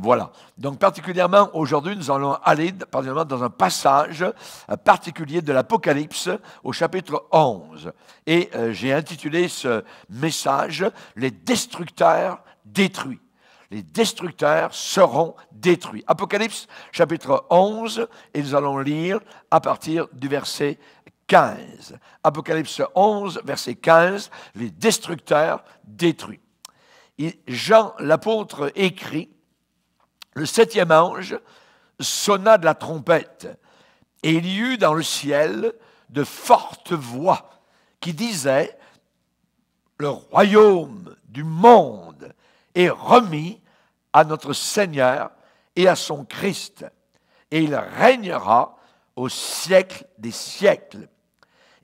Voilà. Donc particulièrement aujourd'hui, nous allons aller dans un passage particulier de l'Apocalypse au chapitre 11. Et euh, j'ai intitulé ce message Les destructeurs détruits. Les destructeurs seront détruits. Apocalypse chapitre 11 et nous allons lire à partir du verset 15. Apocalypse 11, verset 15, les destructeurs détruits. Jean l'apôtre écrit le septième ange sonna de la trompette, et il y eut dans le ciel de fortes voix qui disaient, le royaume du monde est remis à notre Seigneur et à son Christ, et il régnera au siècle des siècles.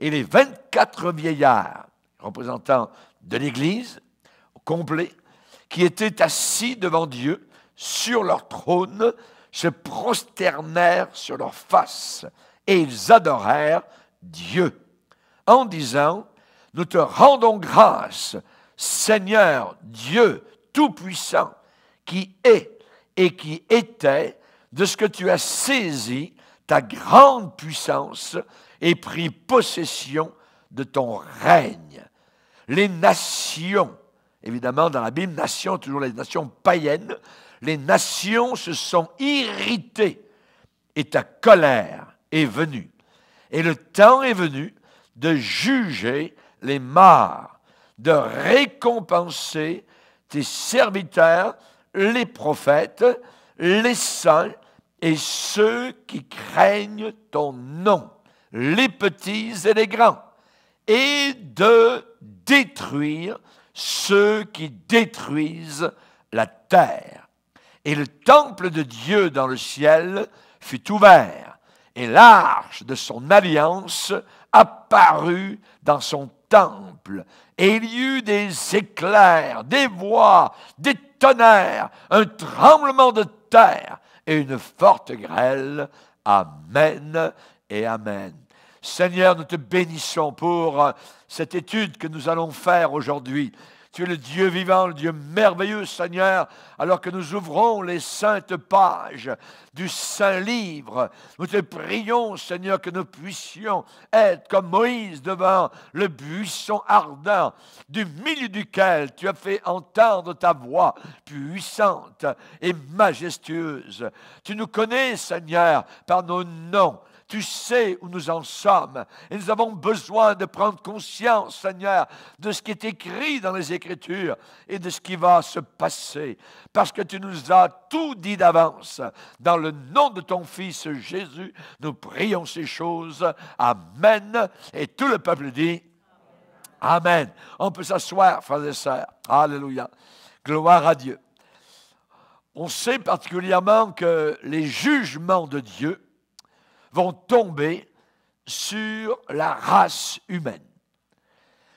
Et les vingt-quatre vieillards, représentants de l'Église, au complet, qui étaient assis devant Dieu, sur leur trône, se prosternèrent sur leurs faces et ils adorèrent Dieu en disant, nous te rendons grâce, Seigneur Dieu Tout-Puissant, qui est et qui était, de ce que tu as saisi ta grande puissance et pris possession de ton règne. Les nations, évidemment dans la Bible, nations, toujours les nations païennes, les nations se sont irritées et ta colère est venue. Et le temps est venu de juger les morts, de récompenser tes serviteurs, les prophètes, les saints et ceux qui craignent ton nom, les petits et les grands, et de détruire ceux qui détruisent la terre. Et le temple de Dieu dans le ciel fut ouvert, et l'arche de son alliance apparut dans son temple, et il y eut des éclairs, des voix, des tonnerres, un tremblement de terre et une forte grêle. Amen et Amen. Seigneur, nous te bénissons pour euh, cette étude que nous allons faire aujourd'hui. Tu es le Dieu vivant, le Dieu merveilleux, Seigneur. Alors que nous ouvrons les saintes pages du Saint Livre, nous te prions, Seigneur, que nous puissions être comme Moïse devant le buisson ardent, du milieu duquel tu as fait entendre ta voix puissante et majestueuse. Tu nous connais, Seigneur, par nos noms tu sais où nous en sommes. Et nous avons besoin de prendre conscience, Seigneur, de ce qui est écrit dans les Écritures et de ce qui va se passer. Parce que tu nous as tout dit d'avance. Dans le nom de ton Fils Jésus, nous prions ces choses. Amen. Et tout le peuple dit Amen. On peut s'asseoir, frères et sœurs. Alléluia. Gloire à Dieu. On sait particulièrement que les jugements de Dieu vont tomber sur la race humaine.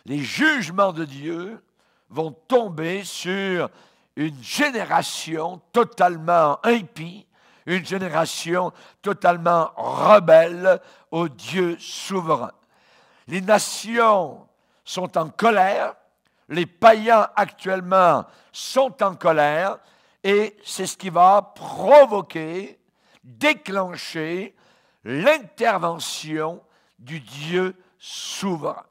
Les jugements de Dieu vont tomber sur une génération totalement impie, une génération totalement rebelle au Dieu souverain. Les nations sont en colère, les païens actuellement sont en colère, et c'est ce qui va provoquer, déclencher l'intervention du Dieu souverain.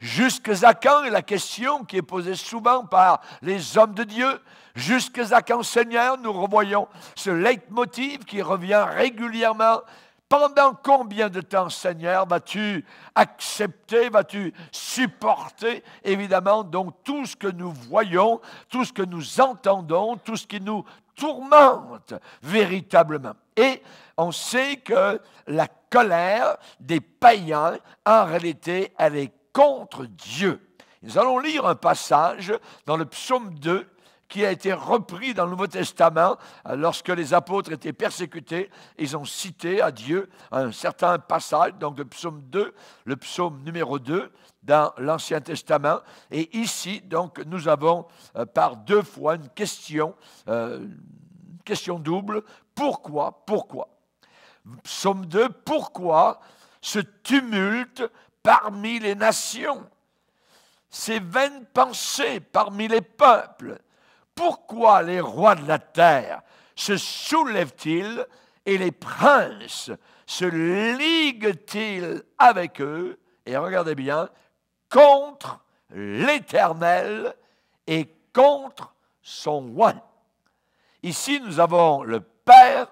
Jusqu'à quand la question qui est posée souvent par les hommes de Dieu, jusqu'à quand Seigneur, nous revoyons ce leitmotiv qui revient régulièrement. Pendant combien de temps, Seigneur, vas-tu accepter, vas-tu supporter, évidemment, donc tout ce que nous voyons, tout ce que nous entendons, tout ce qui nous tourmente véritablement. Et on sait que la colère des païens, en réalité, elle est contre Dieu. Nous allons lire un passage dans le psaume 2 qui a été repris dans le Nouveau Testament. Euh, lorsque les apôtres étaient persécutés, ils ont cité à Dieu un certain passage, donc le psaume 2, le psaume numéro 2 dans l'Ancien Testament. Et ici, donc, nous avons euh, par deux fois une question, euh, une question double. Pourquoi Pourquoi Psaume 2, pourquoi ce tumulte parmi les nations ces vaines pensées parmi les peuples pourquoi les rois de la terre se soulèvent-ils et les princes se liguent-ils avec eux Et regardez bien, contre l'Éternel et contre son roi. Ici, nous avons le Père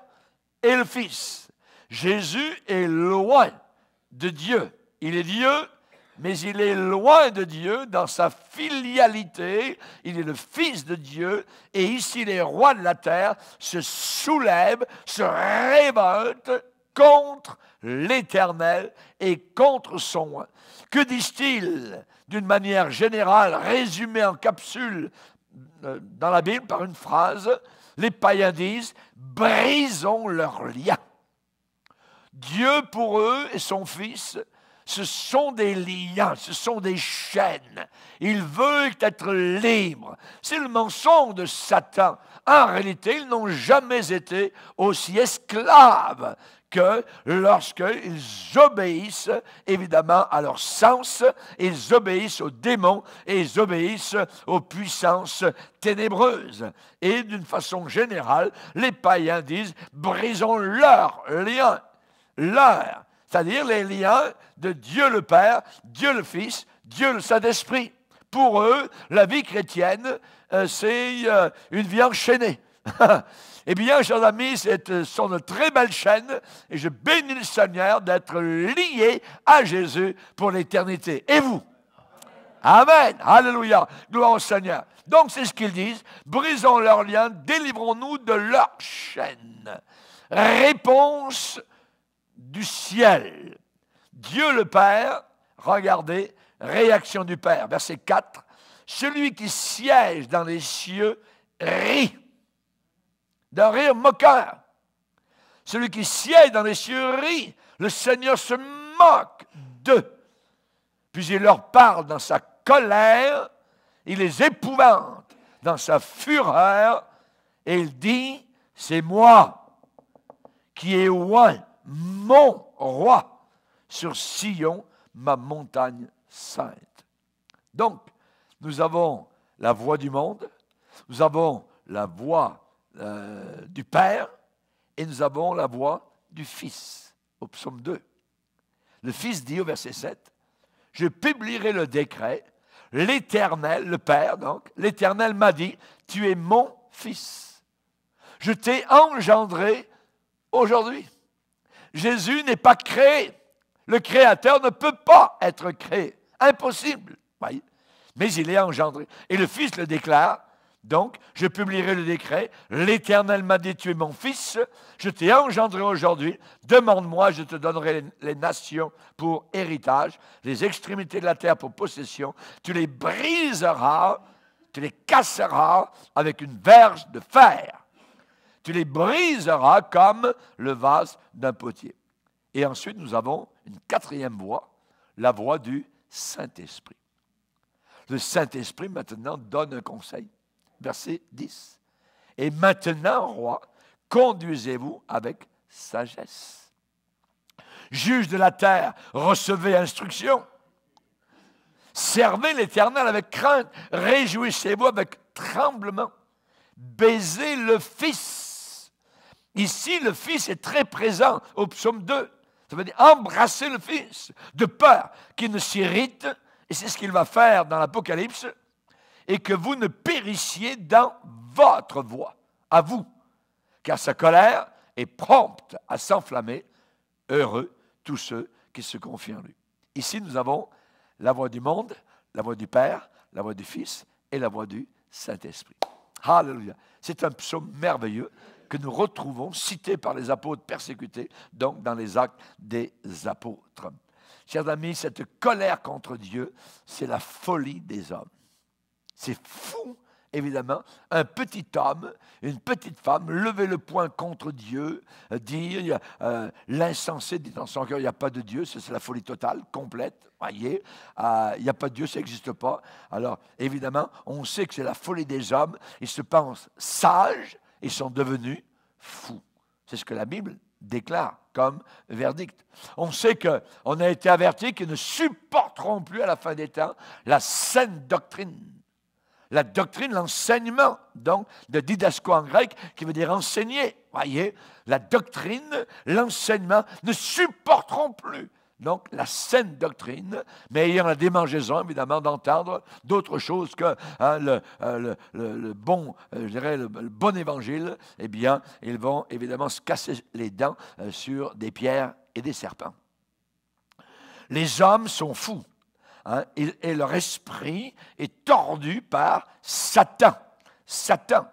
et le Fils. Jésus est loin de Dieu. Il est Dieu, mais il est loin de Dieu dans sa filialité. Il est le Fils de Dieu. Et ici, les rois de la terre se soulèvent, se révoltent contre l'Éternel et contre son. Que disent-ils d'une manière générale, résumée en capsule euh, dans la Bible par une phrase Les païens disent Brisons leurs liens. Dieu pour eux et son Fils ce sont des liens, ce sont des chaînes. Ils veulent être libres. C'est le mensonge de Satan. En réalité, ils n'ont jamais été aussi esclaves que lorsqu'ils obéissent évidemment à leur sens, ils obéissent aux démons et ils obéissent aux puissances ténébreuses. Et d'une façon générale, les païens disent brisons leurs liens, leurs » c'est-à-dire les liens de Dieu le Père, Dieu le Fils, Dieu le Saint-Esprit. Pour eux, la vie chrétienne, euh, c'est euh, une vie enchaînée. eh bien, chers amis, c'est euh, sont de très belle chaîne, et je bénis le Seigneur d'être lié à Jésus pour l'éternité. Et vous Amen. Alléluia. Gloire au Seigneur. Donc, c'est ce qu'ils disent. Brisons leurs liens, délivrons-nous de leurs chaînes. Réponse du ciel. Dieu le Père, regardez, réaction du Père, verset 4, celui qui siège dans les cieux rit, d'un rire moqueur. Celui qui siège dans les cieux rit, le Seigneur se moque d'eux. Puis il leur parle dans sa colère, il les épouvante dans sa fureur, et il dit, c'est moi qui ai oint mon roi, sur Sion, ma montagne sainte. Donc, nous avons la voix du monde, nous avons la voix euh, du Père et nous avons la voix du Fils, au psaume 2. Le Fils dit au verset 7, Je publierai le décret, l'Éternel, le Père donc, l'Éternel m'a dit, Tu es mon Fils. Je t'ai engendré aujourd'hui. Jésus n'est pas créé. Le Créateur ne peut pas être créé. Impossible. Mais il est engendré. Et le Fils le déclare. Donc, je publierai le décret. L'Éternel m'a dit, tu es mon fils, je t'ai engendré aujourd'hui. Demande-moi, je te donnerai les nations pour héritage, les extrémités de la terre pour possession. Tu les briseras, tu les casseras avec une verge de fer. Tu les briseras comme le vase d'un potier. Et ensuite, nous avons une quatrième voie, la voie du Saint-Esprit. Le Saint-Esprit maintenant donne un conseil. Verset 10. Et maintenant, roi, conduisez-vous avec sagesse. Juge de la terre, recevez instruction. Servez l'Éternel avec crainte, réjouissez-vous avec tremblement. Baisez le Fils Ici, le Fils est très présent au psaume 2. Ça veut dire embrasser le Fils de peur qu'il ne s'irrite, et c'est ce qu'il va faire dans l'Apocalypse, et que vous ne périssiez dans votre voie, à vous, car sa colère est prompte à s'enflammer. Heureux tous ceux qui se confient en lui. Ici, nous avons la voix du monde, la voix du Père, la voix du Fils et la voix du Saint-Esprit. Hallelujah. C'est un psaume merveilleux que nous retrouvons cités par les apôtres persécutés, donc dans les actes des apôtres. Chers amis, cette colère contre Dieu, c'est la folie des hommes. C'est fou, évidemment, un petit homme, une petite femme, lever le poing contre Dieu, dire euh, l'insensé dit dans son cœur, il n'y a pas de Dieu, c'est la folie totale, complète, voyez, euh, il n'y a pas de Dieu, ça n'existe pas. Alors, évidemment, on sait que c'est la folie des hommes, ils se pensent sages, ils sont devenus fous. C'est ce que la Bible déclare comme verdict. On sait qu'on a été averti qu'ils ne supporteront plus à la fin des temps la saine doctrine. La doctrine, l'enseignement, donc, de didasco en grec, qui veut dire enseigner. Voyez, la doctrine, l'enseignement ne supporteront plus donc la saine doctrine, mais ayant la démangeaison, évidemment, d'entendre d'autres choses que hein, euh, le, bon, euh, le, bon évangile, eh bien, ils vont évidemment se casser les dents euh, sur des pierres et des serpents. Les hommes sont fous hein, et leur esprit est tordu par Satan. Satan.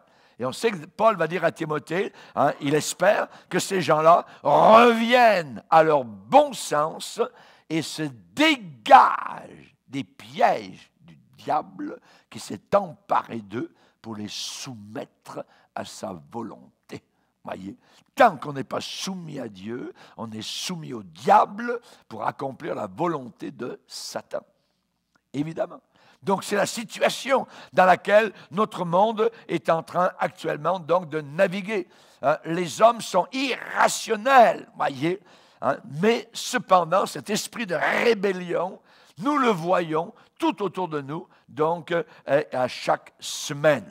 Et on sait que Paul va dire à Timothée, hein, il espère que ces gens-là reviennent à leur bon sens et se dégagent des pièges du diable qui s'est emparé d'eux pour les soumettre à sa volonté. Voyez, tant qu'on n'est pas soumis à Dieu, on est soumis au diable pour accomplir la volonté de Satan. Évidemment. Donc c'est la situation dans laquelle notre monde est en train actuellement donc de naviguer. Hein, les hommes sont irrationnels, voyez. Hein, mais cependant, cet esprit de rébellion, nous le voyons tout autour de nous, donc euh, à chaque semaine.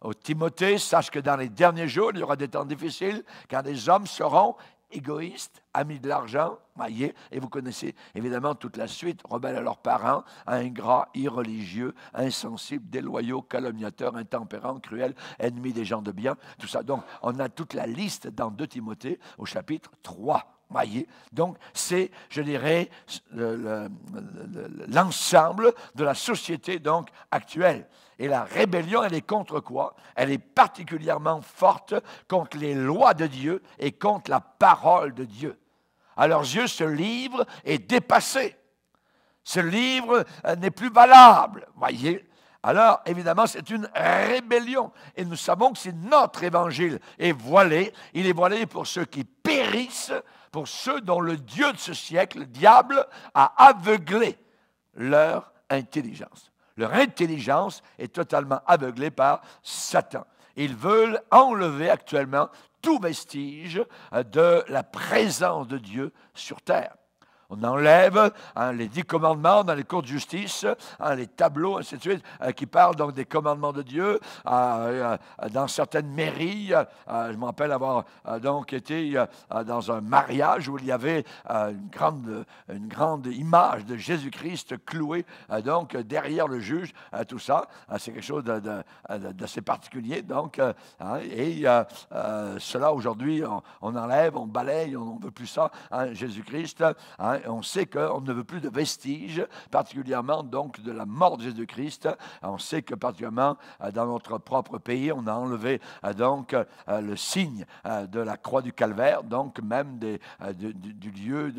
Au Timothée, sache que dans les derniers jours, il y aura des temps difficiles, car les hommes seront égoïste, ami de l'argent, voyez, et vous connaissez évidemment toute la suite, rebelles à leurs parents, ingrats, irreligieux, insensibles, déloyaux, calomniateurs, intempérants, cruels, ennemis des gens de bien, tout ça. Donc, on a toute la liste dans 2 Timothée au chapitre 3. Voyez. Donc, c'est, je dirais, l'ensemble de la société donc, actuelle. Et la rébellion, elle est contre quoi Elle est particulièrement forte contre les lois de Dieu et contre la parole de Dieu. À leurs yeux, ce livre est dépassé. Ce livre euh, n'est plus valable, voyez. Alors, évidemment, c'est une rébellion. Et nous savons que si notre évangile est voilé, il est voilé pour ceux qui périssent, pour ceux dont le Dieu de ce siècle, le diable, a aveuglé leur intelligence. Leur intelligence est totalement aveuglée par Satan. Ils veulent enlever actuellement tout vestige euh, de la présence de Dieu sur terre. On enlève hein, les dix commandements dans les cours de justice, hein, les tableaux, ainsi de suite, euh, qui parlent donc des commandements de Dieu euh, euh, dans certaines mairies. je me rappelle avoir donc été dans un mariage où il y avait une, grande, image de Jésus-Christ cloué, donc derrière le juge. tout ça, c'est quelque chose d'assez particulier. Donc, hein, et cela aujourd'hui, on, enlève, on balaye, on ne veut plus ça. Jésus-Christ on sait qu'on ne veut plus de vestiges, particulièrement donc de la mort de Jésus-Christ. On sait que particulièrement euh, dans notre propre pays, on a enlevé euh, donc euh, le signe de la croix du calvaire, donc même du, lieu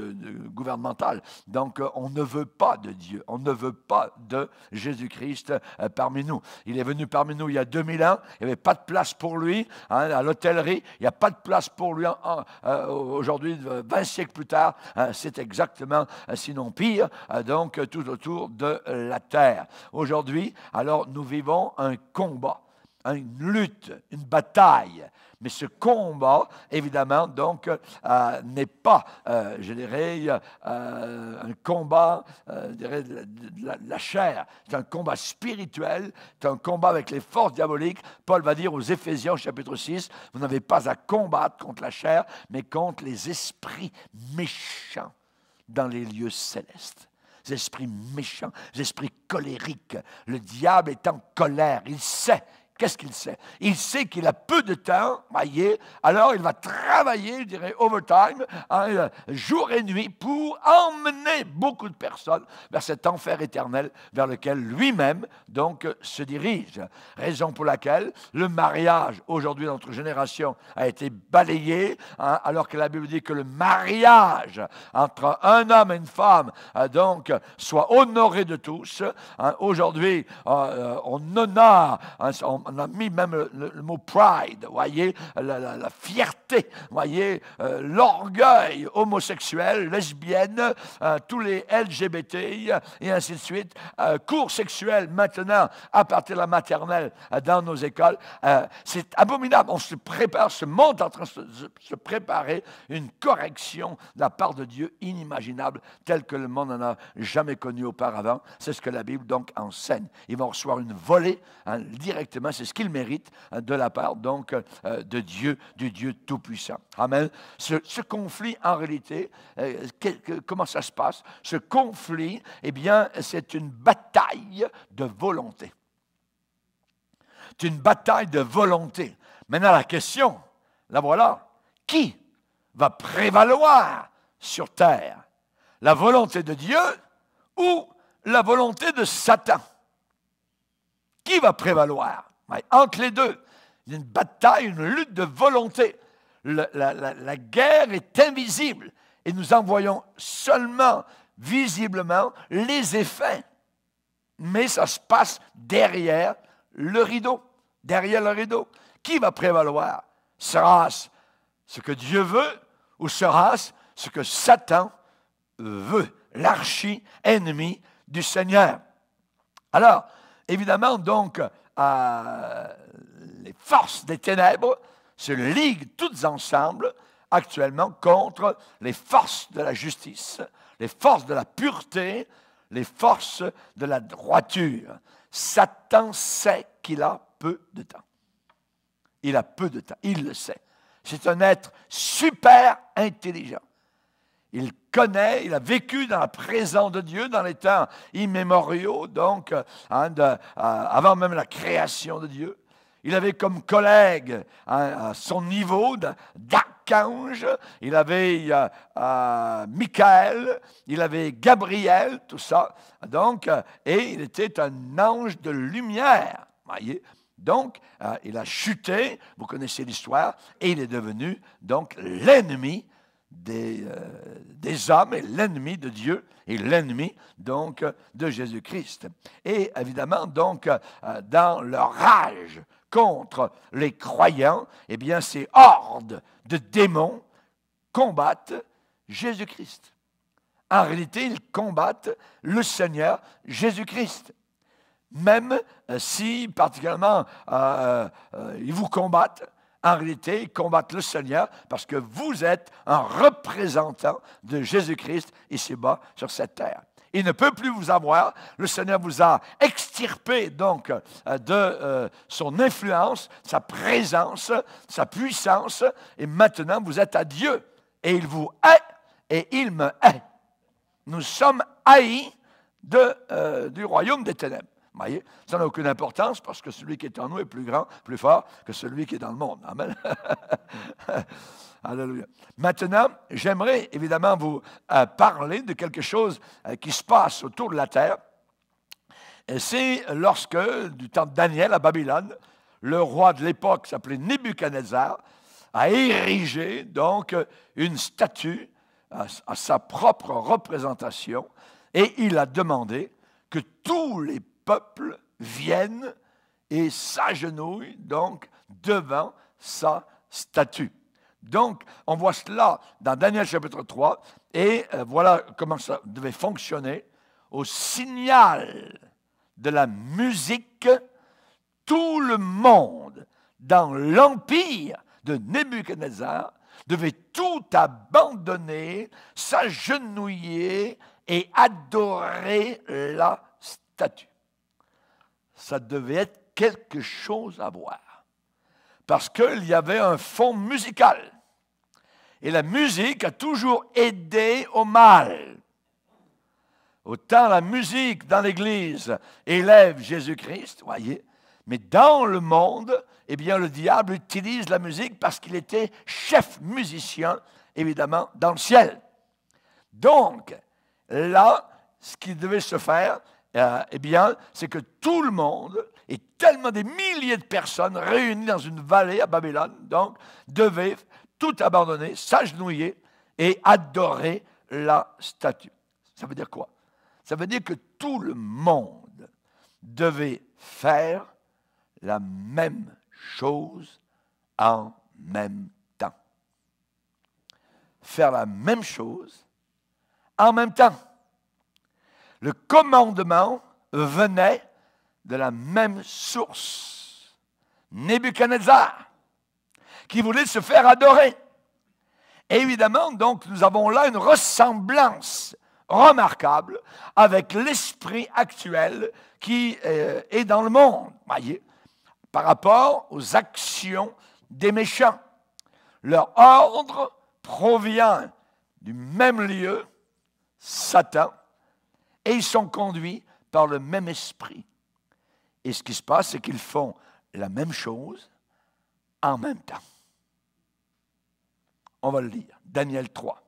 gouvernemental. Donc on ne veut pas de Dieu, on ne veut pas de Jésus-Christ parmi nous. Il est venu parmi nous il y a 2000 ans, il n'y avait pas de place pour lui hein, à l'hôtellerie, il n'y a pas de place pour lui aujourd'hui, 20 siècles plus tard. Hein, c'est exact exactement, euh, sinon pire, euh, donc euh, tout autour de la terre. Aujourd'hui, alors nous vivons un combat, une lutte, une bataille. Mais ce combat, évidemment, donc, n'est pas, je dirais, un combat la, de, la, chair. C'est un combat spirituel, c'est un combat avec les forces diaboliques. Paul va dire aux Éphésiens, chapitre 6, vous n'avez pas à combattre contre la chair, mais contre les esprits méchants dans les lieux célestes. esprits méchants, esprits colériques. Le diable est en colère. Il sait Qu'est-ce qu'il sait Il sait qu'il a peu de temps, voyez, alors il va travailler, je dirais, overtime, hein, euh, jour et nuit, pour emmener beaucoup de personnes vers cet enfer éternel vers lequel lui-même, donc, se dirige. Raison pour laquelle le mariage, aujourd'hui, dans notre génération, a été balayé, hein, alors que la Bible dit que le mariage entre un homme et une femme, euh, donc, soit honoré de tous. Hein, aujourd'hui, euh, on honore, hein, on a mis même le, mot pride, voyez, la, la, la fierté, voyez, euh, l'orgueil homosexuel, lesbienne, euh, tous les LGBT et ainsi de suite. Euh, cours sexuels maintenant à partir de la maternelle dans nos écoles. C'est abominable. On se prépare, ce monde en train de se préparer une correction de la part de Dieu inimaginable, telle que le monde n'en a jamais connue auparavant. C'est ce que la Bible donc enseigne. Ils vont recevoir une volée hein, directement c'est ce qu'il mérite euh, de la part donc euh, de Dieu, du Dieu Tout-Puissant. Amen. Ce, conflit, en réalité, euh, comment ça se passe Ce conflit, eh bien, c'est une bataille de volonté. C'est une bataille de volonté. Maintenant, la question, la voilà, qui va prévaloir sur terre La volonté de Dieu ou la volonté de Satan Qui va prévaloir entre les deux, il y a une bataille, une lutte de volonté. la, la guerre est invisible et nous en voyons seulement visiblement les effets. Mais ça se passe derrière le rideau, derrière le rideau. Qui va prévaloir Sera-ce ce que Dieu veut ou sera-ce ce que Satan veut, l'archi-ennemi du Seigneur Alors, Évidemment, donc, euh, les forces des ténèbres se liguent toutes ensemble actuellement contre les forces de la justice, les forces de la pureté, les forces de la droiture. Satan sait qu'il a peu de temps. Il a peu de temps, il le sait. C'est un être super intelligent. Il connaît, il a vécu dans la présence de Dieu dans les temps immémoriaux, donc hein, euh, avant même la création de Dieu. Il avait comme collègue hein, à son niveau d'archange, il avait euh, euh, Michael, il avait Gabriel, tout ça. Donc, et il était un ange de lumière. donc, il a chuté, vous connaissez l'histoire, et il est devenu donc l'ennemi euh, des, hommes et l'ennemi de Dieu et l'ennemi donc de Jésus-Christ. Et évidemment donc euh, dans leur rage contre les croyants, eh bien ces hordes de démons combattent Jésus-Christ. En réalité, ils combattent le Seigneur Jésus-Christ même euh, si particulièrement ils vous combattent, ils combattre le Seigneur, parce que vous êtes un représentant de Jésus-Christ ici-bas sur cette terre. Il ne peut plus vous avoir. Le Seigneur vous a extirpé donc euh, de euh, son influence, sa présence, sa puissance, et maintenant vous êtes à Dieu. Et il vous hait, et il me hait. Nous sommes haïs euh, du royaume des ténèbres voyez? Ça n'a aucune importance parce que celui qui est en nous est plus grand, plus fort que celui qui est dans le monde. Amen. Alléluia. Maintenant, j'aimerais évidemment vous euh, parler de quelque chose euh, qui se passe autour de la terre. C'est lorsque, du temps de Daniel à Babylone, le roi de l'époque s'appelait Nebuchadnezzar, a érigé donc une statue à sa propre représentation et il a demandé que tous les peuple vienne et s'agenouille donc devant sa statue. Donc, on voit cela dans Daniel chapitre 3, et euh, voilà comment ça devait fonctionner. Au signal de la musique, tout le monde dans l'empire de Nebuchadnezzar devait tout abandonner, s'agenouiller et adorer la statue ça devait être quelque chose à voir. Parce qu'il y avait un fond musical. Et la musique a toujours aidé au mal. Autant la musique dans l'Église élève Jésus-Christ, voyez, mais dans le monde, eh bien, le diable utilise la musique parce qu'il était chef musicien, évidemment, dans le ciel. Donc, là, ce qui devait se faire, euh, eh bien, c'est que tout le monde, et tellement des milliers de personnes réunies dans une vallée à Babylone, donc, devaient tout abandonner, s'agenouiller et adorer la statue. Ça veut dire quoi Ça veut dire que tout le monde devait faire la même chose en même temps. Faire la même chose en même temps. Le commandement venait de la même source. Nebuchadnezzar, qui voulait se faire adorer. Évidemment, donc, nous avons là une ressemblance remarquable avec l'esprit actuel qui euh, est dans le monde, voyez, par rapport aux actions des méchants. Leur ordre provient du même lieu, Satan, et ils sont conduits par le même esprit. Et ce qui se passe, c'est qu'ils font la même chose en même temps. On va le lire. Daniel 3.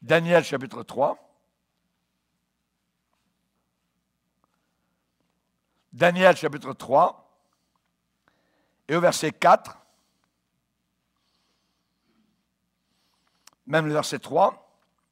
Daniel chapitre 3. Daniel chapitre 3 et au verset 4, même le verset 3,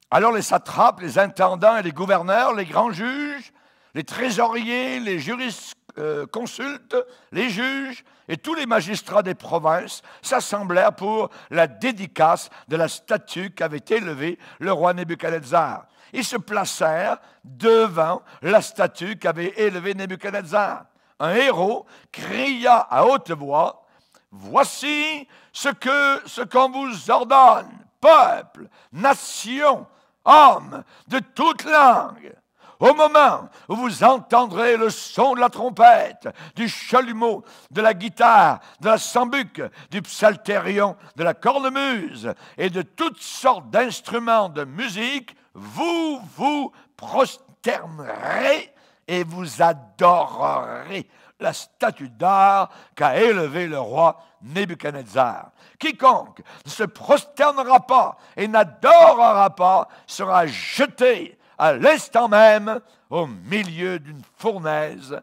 alors les satrapes, les intendants et les gouverneurs, les grands juges, les trésoriers, les jurisconsultes, les juges et tous les magistrats des provinces s'assemblèrent pour la dédicace de la statue qu'avait élevée le roi Nebuchadnezzar. Ils se placèrent devant la statue qu'avait élevée Nebuchadnezzar. Un héros cria à haute voix, Voici ce que ce qu'on vous ordonne, peuple, nation, hommes de toute langue. Au moment où vous entendrez le son de la trompette, du chalumeau, de la guitare, de la sambuc, du psalterion, de la cornemuse et de toutes sortes d'instruments de musique, vous vous prosternerez et vous adorerez la statue d'art qu'a élevé le roi Nebuchadnezzar. Quiconque ne se prosternera pas et n'adorera pas sera jeté à l'instant même au milieu d'une fournaise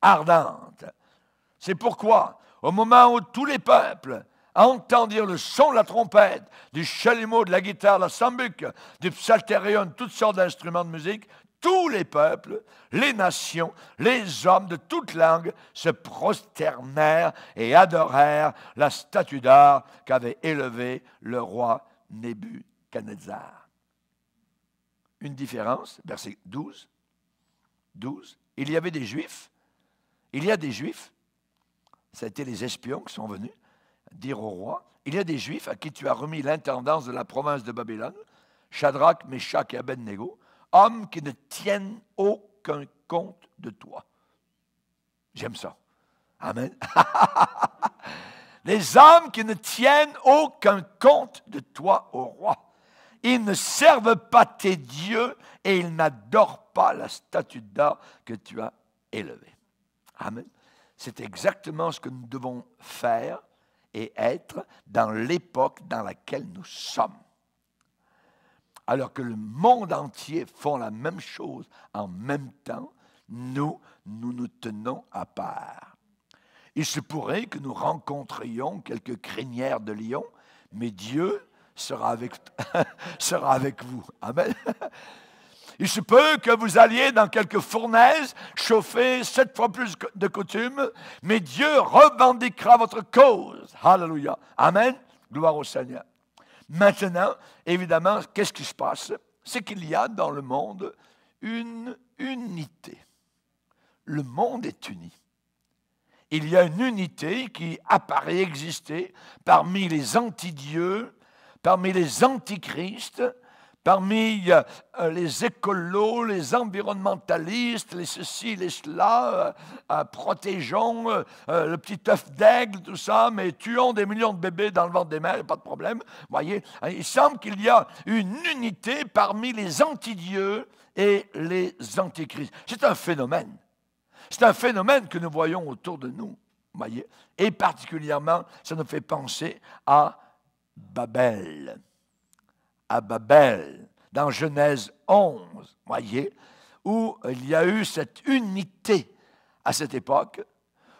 ardente. C'est pourquoi, au moment où tous les peuples entendirent le son de la trompette, du chalumeau, de la guitare, de la sambuc, du psalterion, toutes sortes d'instruments de musique, tous les peuples, les nations, les hommes de toutes langues se prosternèrent et adorèrent la statue d'art qu'avait élevée le roi Nebuchadnezzar. Une différence, verset 12. 12. Il y avait des juifs. Il y a des juifs. C'était les espions qui sont venus dire au roi Il y a des juifs à qui tu as remis l'intendance de la province de Babylone, Shadrach, Meshach et Abednego hommes qui ne tiennent aucun compte de toi. J'aime ça. Amen. Les hommes qui ne tiennent aucun compte de toi, ô roi. Ils ne servent pas tes dieux et ils n'adorent pas la statue d'or que tu as élevée. Amen. C'est exactement ce que nous devons faire et être dans l'époque dans laquelle nous sommes alors que le monde entier font la même chose en même temps, nous, nous nous tenons à part. Il se pourrait que nous rencontrions quelques crinières de lion, mais Dieu sera avec, sera avec vous. Amen. Il se peut que vous alliez dans quelques fournaises chauffer sept fois plus de coutume, mais Dieu revendiquera votre cause. Hallelujah. Amen. Gloire au Seigneur. Maintenant, évidemment, qu'est-ce qui se passe C'est qu'il y a dans le monde une unité. Le monde est uni. Il y a une unité qui apparaît exister parmi les antidieux, parmi les antichrists, parmi euh, euh, les écolos, les environnementalistes, les ceci, les cela, euh, protégeons le petit œuf d'aigle, tout ça, mais tuons des millions de bébés dans le ventre des mers, pas de problème. Voyez, hein, il semble qu'il y a une unité parmi les antidieux et les antichrists. C'est un phénomène. C'est un phénomène que nous voyons autour de nous. Voyez. Et particulièrement, ça nous fait penser à Babel à Babel, dans Genèse 11, voyez, où il y a eu cette unité à cette époque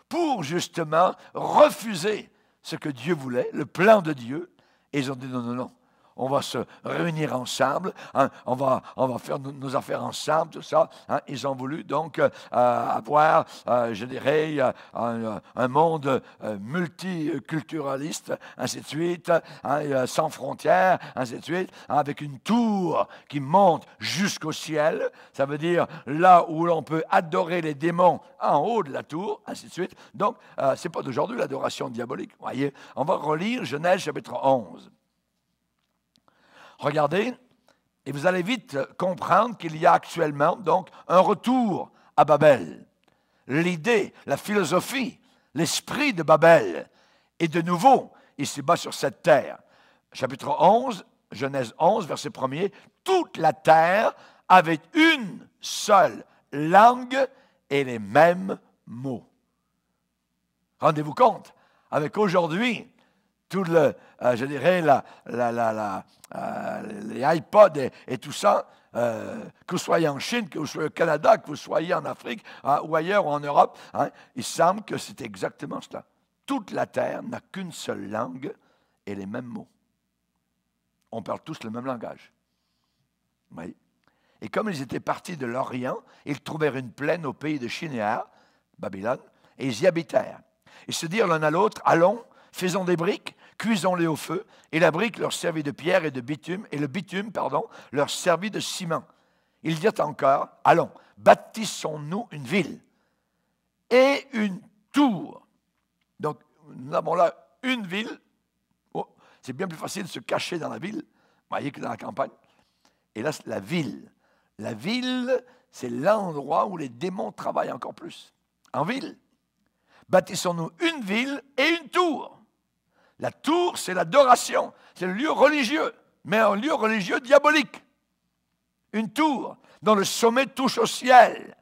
pour justement refuser ce que Dieu voulait, le plan de Dieu. Et ils ont dit non, non, non, on va se réunir ensemble, hein. on, va, on va faire nos affaires ensemble, tout ça. Hein. Ils ont voulu donc euh, avoir, euh, je dirais, euh, un, monde multiculturaliste, ainsi de suite, hein, sans frontières, ainsi de suite, avec une tour qui monte jusqu'au ciel. Ça veut dire là où l'on peut adorer les démons en haut de la tour, ainsi de suite. Donc, c'est ce n'est pas d'aujourd'hui l'adoration diabolique. Voyez, on va relire Genèse chapitre 11. Regardez, et vous allez vite euh, comprendre qu'il y a actuellement donc un retour à Babel. L'idée, la philosophie, l'esprit de Babel est de nouveau ici-bas sur cette terre. Chapitre 11, Genèse 11, verset 1er, toute la terre avait une seule langue et les mêmes mots. Rendez-vous compte, avec aujourd'hui, tout le, euh, je dirais, la, la, euh, les iPods et, tout ça, euh, que vous soyez en Chine, que vous soyez au Canada, que vous soyez en Afrique hein, ou ailleurs ou en Europe, hein, il semble que c'est exactement cela. Toute la Terre n'a qu'une seule langue et les mêmes mots. On parle tous le même langage. Oui. Et comme ils étaient partis de l'Orient, ils trouvèrent une plaine au pays de Chinéa, Babylone, et ils y habitèrent. Ils se dirent l'un à l'autre, allons, faisons des briques Cuisons-les au feu, et la brique leur servit de pierre et de bitume, et le bitume, pardon, leur servit de ciment. Il dit encore, allons, bâtissons-nous une ville et une tour. Donc, nous avons là une ville. Oh, c'est bien plus facile de se cacher dans la ville, voyez, que dans la campagne. Et là, c'est la ville. La ville, c'est l'endroit où les démons travaillent encore plus. En ville. Bâtissons-nous une ville et une tour la tour, c'est l'adoration, c'est le lieu religieux, mais un lieu religieux diabolique. Une tour dont le sommet touche au ciel.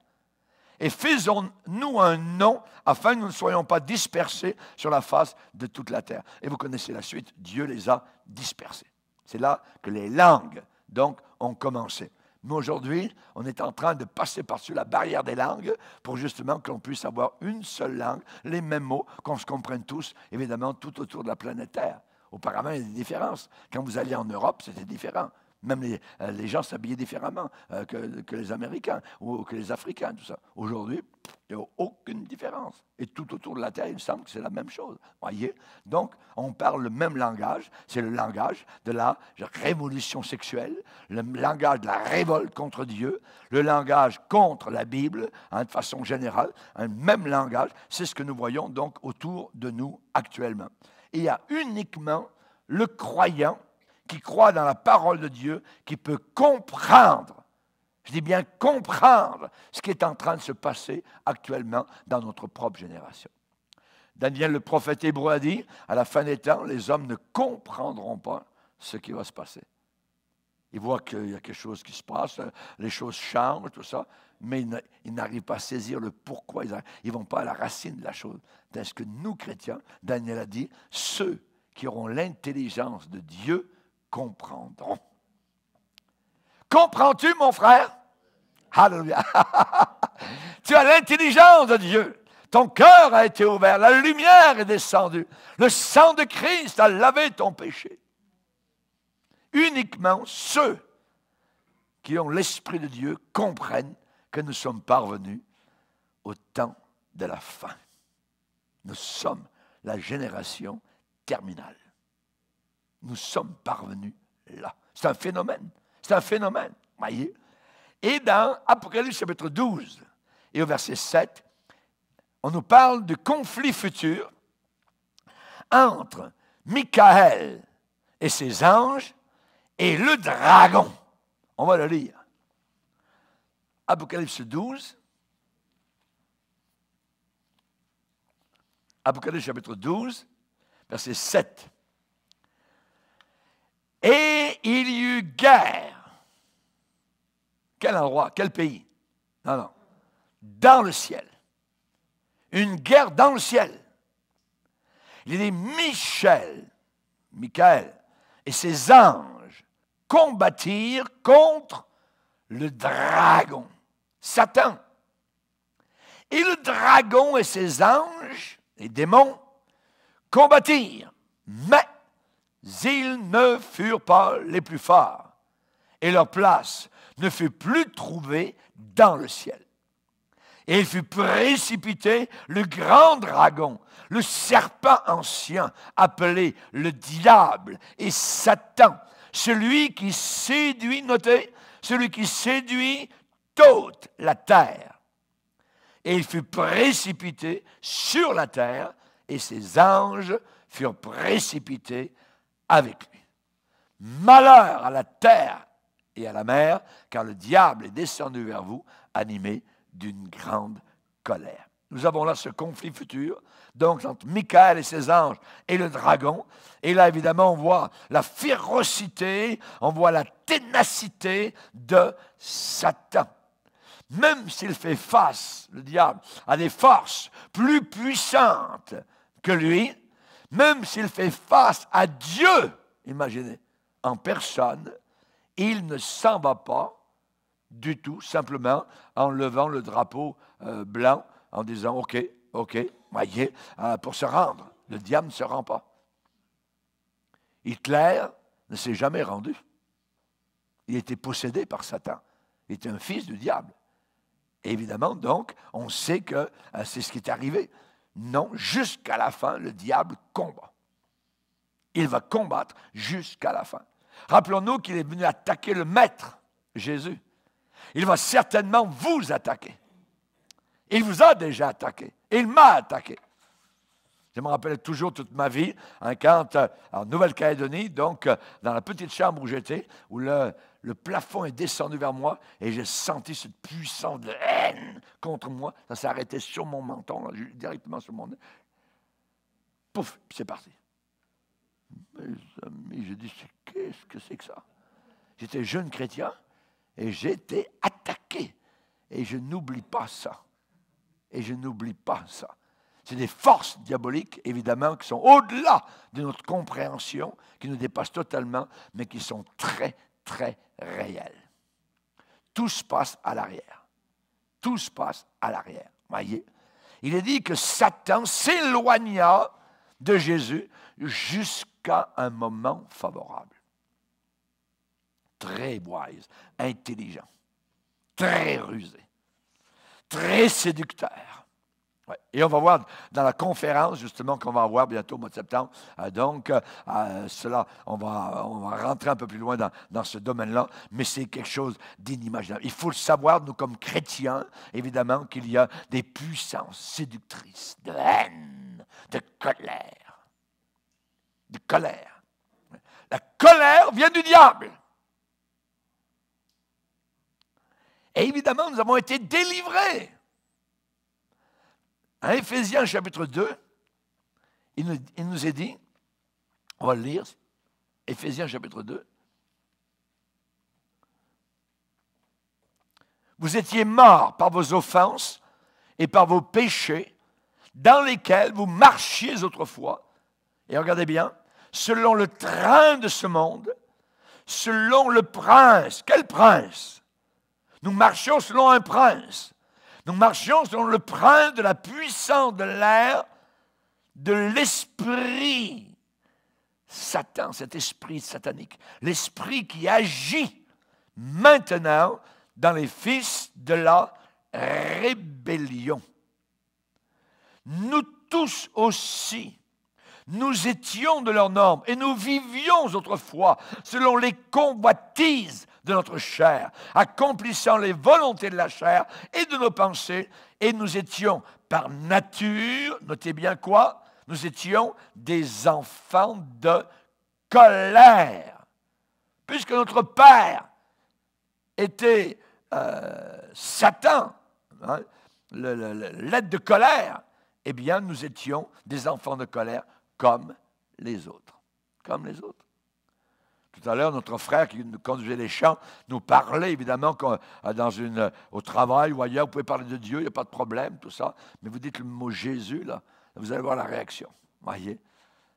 Et faisons-nous un nom afin que nous ne soyons pas dispersés sur la face de toute la terre. Et vous connaissez la suite, Dieu les a dispersés. C'est là que les langues, donc, ont commencé. Mais aujourd'hui, on est en train de passer par-dessus la barrière des langues pour justement qu'on puisse avoir une seule langue, les mêmes mots, qu'on se comprenne tous, évidemment, tout autour de la planète Terre. Auparavant, il y a des différences. Quand vous alliez en Europe, c'était différent. Même euh, les, gens s'habillaient différemment euh, que, les Américains ou que les Africains, tout ça. Aujourd'hui, il n'y a aucune différence. Et tout autour de la Terre, il me semble que c'est la même chose. Voyez Donc, on parle le même langage. C'est le langage de la révolution sexuelle, le langage de la révolte contre Dieu, le langage contre la Bible, hein, de façon générale, un même langage. C'est ce que nous voyons donc autour de nous actuellement. il y a uniquement le croyant qui croit dans la parole de Dieu, qui peut comprendre, je dis bien comprendre, ce qui est en train de se passer actuellement dans notre propre génération. Daniel le prophète hébreu a dit, à la fin des temps, les hommes ne comprendront pas ce qui va se passer. Ils voient qu'il y a quelque chose qui se passe, les choses changent, tout ça, mais ils n'arrivent pas à saisir le pourquoi. Ils ne vont pas à la racine de la chose. Est-ce que nous, chrétiens, Daniel a dit, ceux qui auront l'intelligence de Dieu comprendront. Comprends-tu, mon frère? Alléluia. tu as l'intelligence de Dieu. Ton cœur a été ouvert, la lumière est descendue. Le sang de Christ a lavé ton péché. Uniquement ceux qui ont l'Esprit de Dieu comprennent que nous sommes parvenus au temps de la fin. Nous sommes la génération terminale nous sommes parvenus là. C'est un phénomène. C'est un phénomène. Voyez? Et dans Apocalypse chapitre 12 et au verset 7, on nous parle du conflit futur entre Michael et ses anges et le dragon. On va le lire. Apocalypse 12. Apocalypse chapitre 12, verset 7. Et il y eut guerre. Quel endroit, quel pays Non, non. Dans le ciel. Une guerre dans le ciel. Il est Michel, Michael, et ses anges combattirent contre le dragon, Satan. Et le dragon et ses anges, les démons, combattirent. Mais ils ne furent pas les plus forts, et leur place ne fut plus trouvée dans le ciel. Et il fut précipité le grand dragon, le serpent ancien, appelé le diable et Satan, celui qui séduit, notez, celui qui séduit toute la terre. Et il fut précipité sur la terre, et ses anges furent précipités avec lui. Malheur à la terre et à la mer, car le diable est descendu vers vous, animé d'une grande colère. Nous avons là ce conflit futur, donc entre Michael et ses anges et le dragon. Et là, évidemment, on voit la férocité, on voit la ténacité de Satan. Même s'il fait face, le diable, à des forces plus puissantes que lui, même s'il fait face à Dieu, imaginez, en personne, il ne s'en va pas du tout, simplement en levant le drapeau euh, blanc, en disant OK, OK, voyez, euh, pour se rendre. Le diable ne se rend pas. Hitler ne s'est jamais rendu. Il était possédé par Satan. Il était un fils du diable. évidemment, donc, on sait que euh, c'est ce qui est arrivé non, jusqu'à la fin, le diable combat. Il va combattre jusqu'à la fin. Rappelons-nous qu'il est venu attaquer le Maître, Jésus. Il va certainement vous attaquer. Il vous a déjà attaqué. Il m'a attaqué. Je me rappelle toujours toute ma vie, un hein, quand, euh, en Nouvelle-Calédonie, donc, euh, dans la petite chambre où j'étais, où le, le plafond est descendu vers moi et j'ai senti cette puissance de haine contre moi. Ça s'est arrêté sur mon menton, directement sur mon nez. Pouf, c'est parti. Mes amis, je dis, qu'est-ce que c'est que ça J'étais jeune chrétien et j'étais attaqué. Et je n'oublie pas ça. Et je n'oublie pas ça. C'est des forces diaboliques, évidemment, qui sont au-delà de notre compréhension, qui nous dépassent totalement, mais qui sont très, très réel. Tout se passe à l'arrière. Tout se passe à l'arrière. Voyez Il est dit que Satan s'éloigna de Jésus jusqu'à un moment favorable. Très wise, intelligent, très rusé, très séducteur. Et on va voir dans la conférence, justement, qu'on va avoir bientôt au mois de septembre. Euh, donc, euh, euh, cela, on va, on va rentrer un peu plus loin dans, dans ce domaine-là, mais c'est quelque chose d'inimaginable. Il faut le savoir, nous, comme chrétiens, évidemment, qu'il y a des puissances séductrices de haine, de colère. De colère. La colère vient du diable. Et évidemment, nous avons été délivrés à Éphésiens chapitre 2, il nous, est dit, on va le lire, Éphésiens chapitre 2, Vous étiez morts par vos offenses et par vos péchés dans lesquels vous marchiez autrefois. Et regardez bien, selon le train de ce monde, selon le prince. Quel prince Nous marchions selon un prince, nous marchions selon le prince de la puissance de l'air, de l'esprit. Satan, cet esprit satanique, l'esprit qui agit maintenant dans les fils de la rébellion. Nous tous aussi, nous étions de leur norme et nous vivions autrefois selon les convoitises de notre chair, accomplissant les volontés de la chair et de nos pensées, et nous étions par nature, notez bien quoi, nous étions des enfants de colère. Puisque notre Père était euh, Satan, hein, l'aide de colère, eh bien nous étions des enfants de colère comme les autres. Comme les autres. Tout à l'heure, notre frère qui nous conduisait les champs nous parlait évidemment euh, dans une, euh, au travail ou ailleurs, vous pouvez parler de Dieu, il n'y a pas de problème, tout ça. Mais vous dites le mot Jésus, là, vous allez voir la réaction. Voyez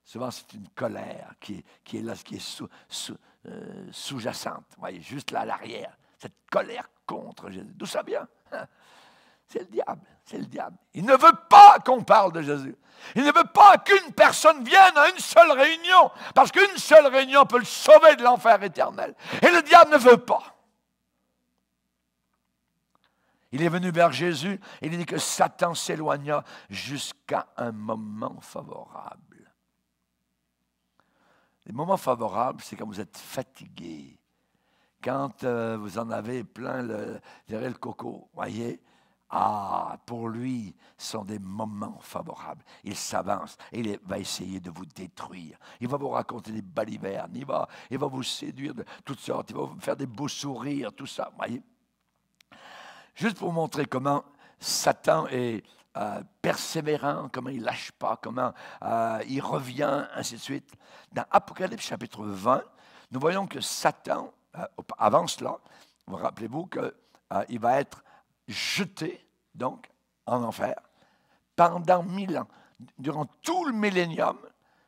Souvent, c'est une colère qui, qui est là, qui est sous, sous, euh, jacente voyez, juste là à l'arrière. Cette colère contre Jésus. D'où ça vient hein? C'est le diable, c'est le diable. Il ne veut pas qu'on parle de Jésus. Il ne veut pas qu'une personne vienne à une seule réunion, parce qu'une seule réunion peut le sauver de l'enfer éternel. Et le diable ne veut pas. Il est venu vers Jésus, et il dit que Satan s'éloigna jusqu'à un moment favorable. Les moments favorables, c'est quand vous êtes fatigué, quand euh, vous en avez plein le, le coco, voyez, ah, pour lui, ce sont des moments favorables. Il s'avance, il va essayer de vous détruire. Il va vous raconter des balivernes, il va, il va vous séduire de toutes sortes, il va vous faire des beaux sourires, tout ça. Voyez Juste pour montrer comment Satan est euh, persévérant, comment il lâche pas, comment euh, il revient, ainsi de suite. Dans Apocalypse chapitre 20, nous voyons que Satan, euh, avance là. cela, vous rappelez-vous qu'il va être jeté, donc, en enfer, pendant mille ans. Durant tout le millénium,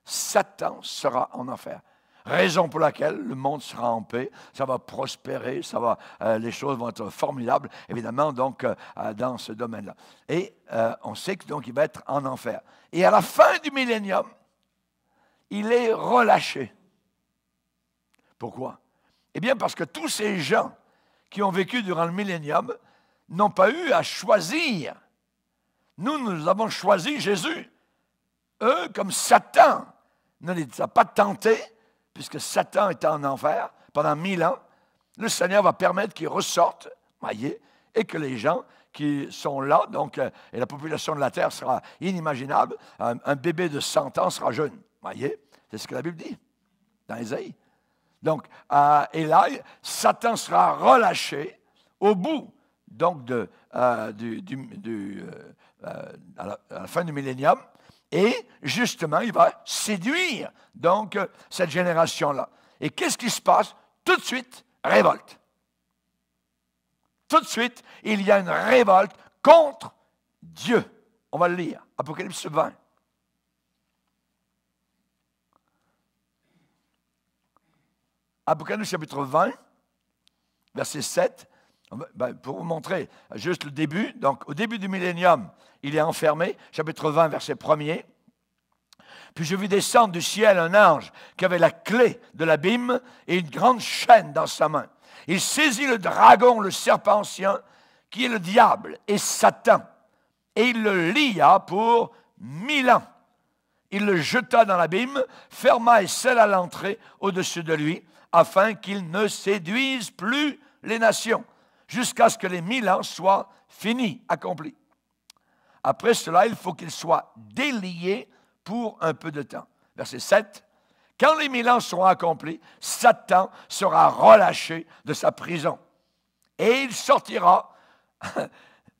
Satan sera en enfer. Raison pour laquelle le monde sera en paix, ça va prospérer, ça va, euh, les choses vont être formidables, évidemment, donc, euh, dans ce domaine-là. Et euh, on sait qu'il va être en enfer. Et à la fin du millénium, il est relâché. Pourquoi Eh bien, parce que tous ces gens qui ont vécu durant le millénium n'ont pas eu à choisir. Nous, nous avons choisi Jésus. Eux, comme Satan ne les a pas tentés, puisque Satan était en enfer pendant mille ans, le Seigneur va permettre qu'ils ressortent, voyez, et que les gens qui sont là, donc, euh, et la population de la terre sera inimaginable, un, bébé de 100 ans sera jeune, voyez, c'est ce que la Bible dit dans Ésaïe. Donc, à et Satan sera relâché au bout donc de, euh, euh, euh, à, la, fin du millénium. Et justement, il va séduire donc cette génération-là. Et qu'est-ce qui se passe Tout de suite, révolte. Tout de suite, il y a une révolte contre Dieu. On va le lire, Apocalypse 20. Apocalypse chapitre 20, verset 7. Ah ben, ben, pour vous montrer juste le début, donc au début du millénium, il est enfermé, chapitre 20, verset 1er. Puis je vis descendre du ciel un ange qui avait la clé de l'abîme et une grande chaîne dans sa main. Il saisit le dragon, le serpent ancien, qui est le diable et Satan, et il le lia pour mille ans. Il le jeta dans l'abîme, ferma et scella l'entrée au-dessus de lui, afin qu'il ne séduise plus les nations jusqu'à ce que les mille ans soient finis, accomplis. Après cela, il faut qu'ils soient déliés pour un peu de temps. Verset 7. Quand les mille ans seront accomplis, Satan sera relâché de sa prison. Et il sortira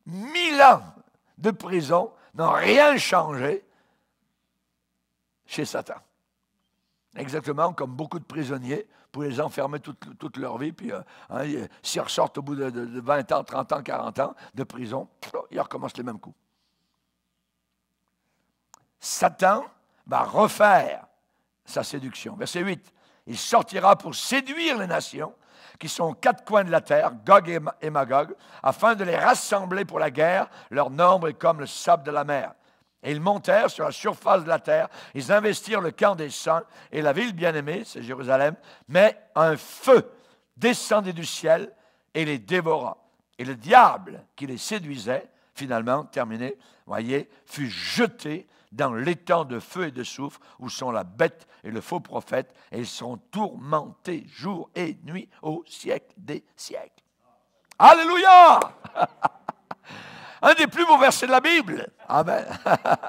mille ans de prison n'ont rien changé chez Satan. Exactement comme beaucoup de prisonniers pour les enfermer toute, leur vie. Puis euh, hein, s'ils ressortent au bout de, vingt 20 ans, 30 ans, 40 ans de prison, ils recommencent les mêmes coups. Satan va refaire sa séduction. Verset 8. Il sortira pour séduire les nations qui sont aux quatre coins de la terre, Gog et Magog, afin de les rassembler pour la guerre. Leur nombre est comme le sable de la mer. Et ils montèrent sur la surface de la terre, ils investirent le camp des saints et la ville bien-aimée, c'est Jérusalem, mais un feu descendit du ciel et les dévora. Et le diable qui les séduisait, finalement, terminé, voyez, fut jeté dans l'étang de feu et de soufre où sont la bête et le faux prophète, et ils sont tourmentés jour et nuit au siècle des siècles. Alléluia Un des plus beaux versets de la Bible. Amen.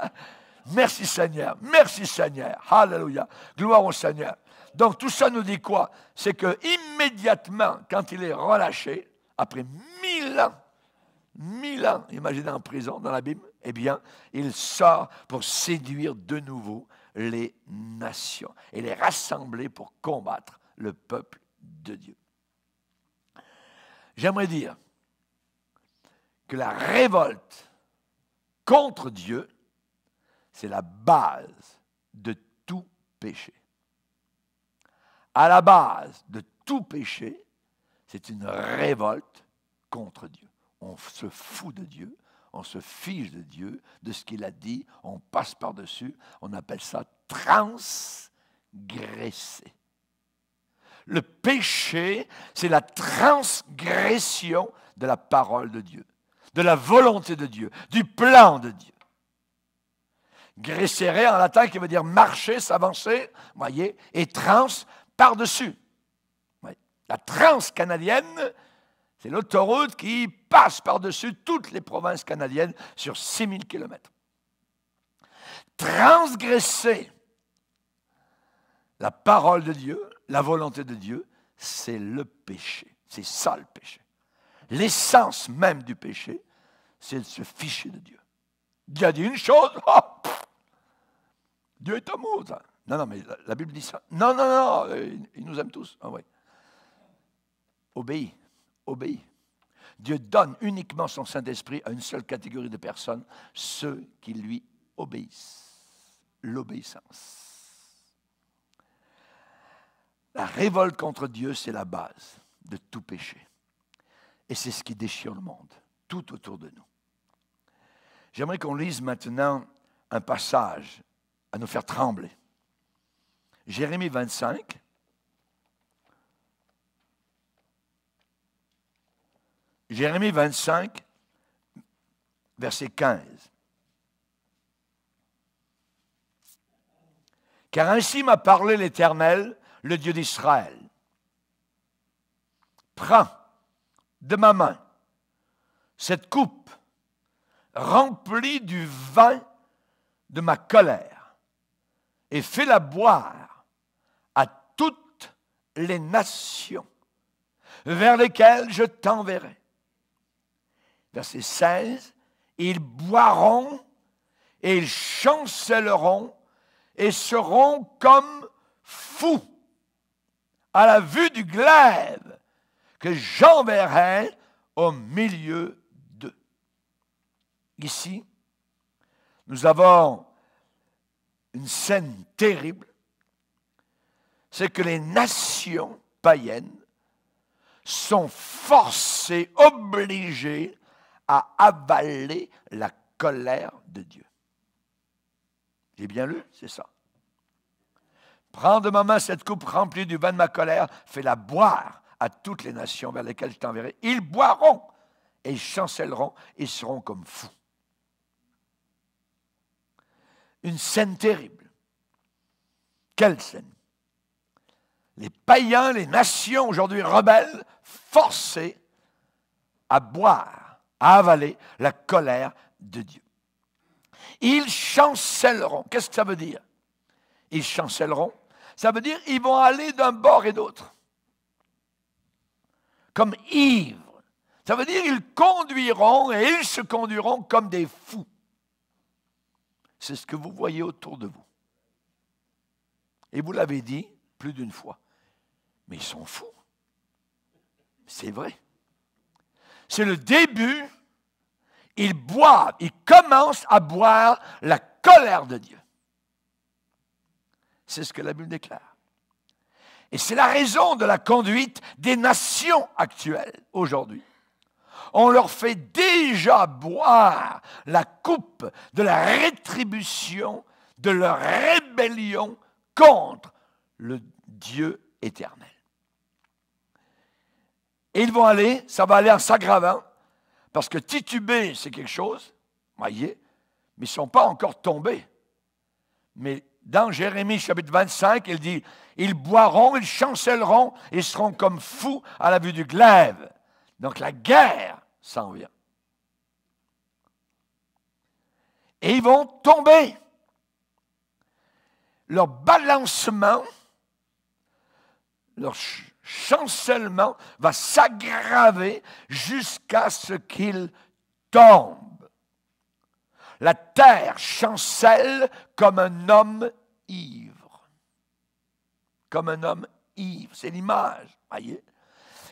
Merci Seigneur. Merci Seigneur. Hallelujah. Gloire au Seigneur. Donc tout ça nous dit quoi C'est que immédiatement, quand il est relâché, après mille ans, mille ans, imaginez en prison dans la Bible, eh bien, il sort pour séduire de nouveau les nations et les rassembler pour combattre le peuple de Dieu. J'aimerais dire que la révolte contre Dieu, c'est la base de tout péché. À la base de tout péché, c'est une révolte contre Dieu. On se fout de Dieu, on se fiche de Dieu, de ce qu'il a dit, on passe par-dessus, on appelle ça transgresser. Le péché, c'est la transgression de la parole de Dieu de la volonté de Dieu, du plan de Dieu. Gressere en latin qui veut dire marcher, s'avancer, voyez, et trans par-dessus. La trans canadienne, c'est l'autoroute qui passe par-dessus toutes les provinces canadiennes sur 6000 km. Transgresser la parole de Dieu, la volonté de Dieu, c'est le péché. C'est ça le péché l'essence même du péché, c'est de se ficher de Dieu. Dieu a dit une chose, oh, Dieu est amour. Non, non, mais la, Bible dit ça. Non, non, non, il, nous aime tous. Ah obéis, obéis. Dieu donne uniquement son Saint-Esprit à une seule catégorie de personnes, ceux qui lui obéissent. L'obéissance. La révolte contre Dieu, c'est la base de tout péché. Et c'est ce qui déchire le monde, tout autour de nous. J'aimerais qu'on lise maintenant un passage à nous faire trembler. Jérémie 25. Jérémie 25, verset 15. Car ainsi m'a parlé l'Éternel, le Dieu d'Israël. Prends de ma main cette coupe remplie du vin de ma colère et fais-la boire à toutes les nations vers lesquelles je t'enverrai. Verset 16, ils boiront et ils chancelleront et seront comme fous à la vue du glaive que j'enverrai au milieu d'eux. Ici, nous avons une scène terrible, c'est que les nations païennes sont forcées, obligées à avaler la colère de Dieu. J'ai bien lu, c'est ça. Prends de ma main cette coupe remplie du vin de ma colère, fais-la boire à toutes les nations vers lesquelles je t'enverrai. Ils boiront et chancelleront et seront comme fous. Une scène terrible. Quelle scène Les païens, les nations aujourd'hui rebelles, forcées à boire, à avaler la colère de Dieu. Ils chancelleront. Qu'est-ce que ça veut dire Ils chancelleront. Ça veut dire ils vont aller d'un bord et d'autre comme ivres. Ça veut dire ils conduiront et ils se conduiront comme des fous. C'est ce que vous voyez autour de vous. Et vous l'avez dit plus d'une fois. Mais ils sont fous. C'est vrai. C'est le début. Ils boivent, ils commencent à boire la colère de Dieu. C'est ce que la Bible déclare. Et c'est la raison de la conduite des nations actuelles aujourd'hui. On leur fait déjà boire la coupe de la rétribution de leur rébellion contre le Dieu éternel. Et ils vont aller, ça va aller en s'aggravant, parce que tituber, c'est quelque chose, voyez, mais ils ne sont pas encore tombés. Mais dans Jérémie chapitre 25, il dit, ils boiront, ils chancelleront, ils seront comme fous à la vue du glaive. Donc la guerre s'en vient. Et ils vont tomber. Leur balancement, leur chancellement va s'aggraver jusqu'à ce qu'ils tombent. La terre chancelle comme un homme ivre. Comme un homme ivre. C'est l'image, voyez.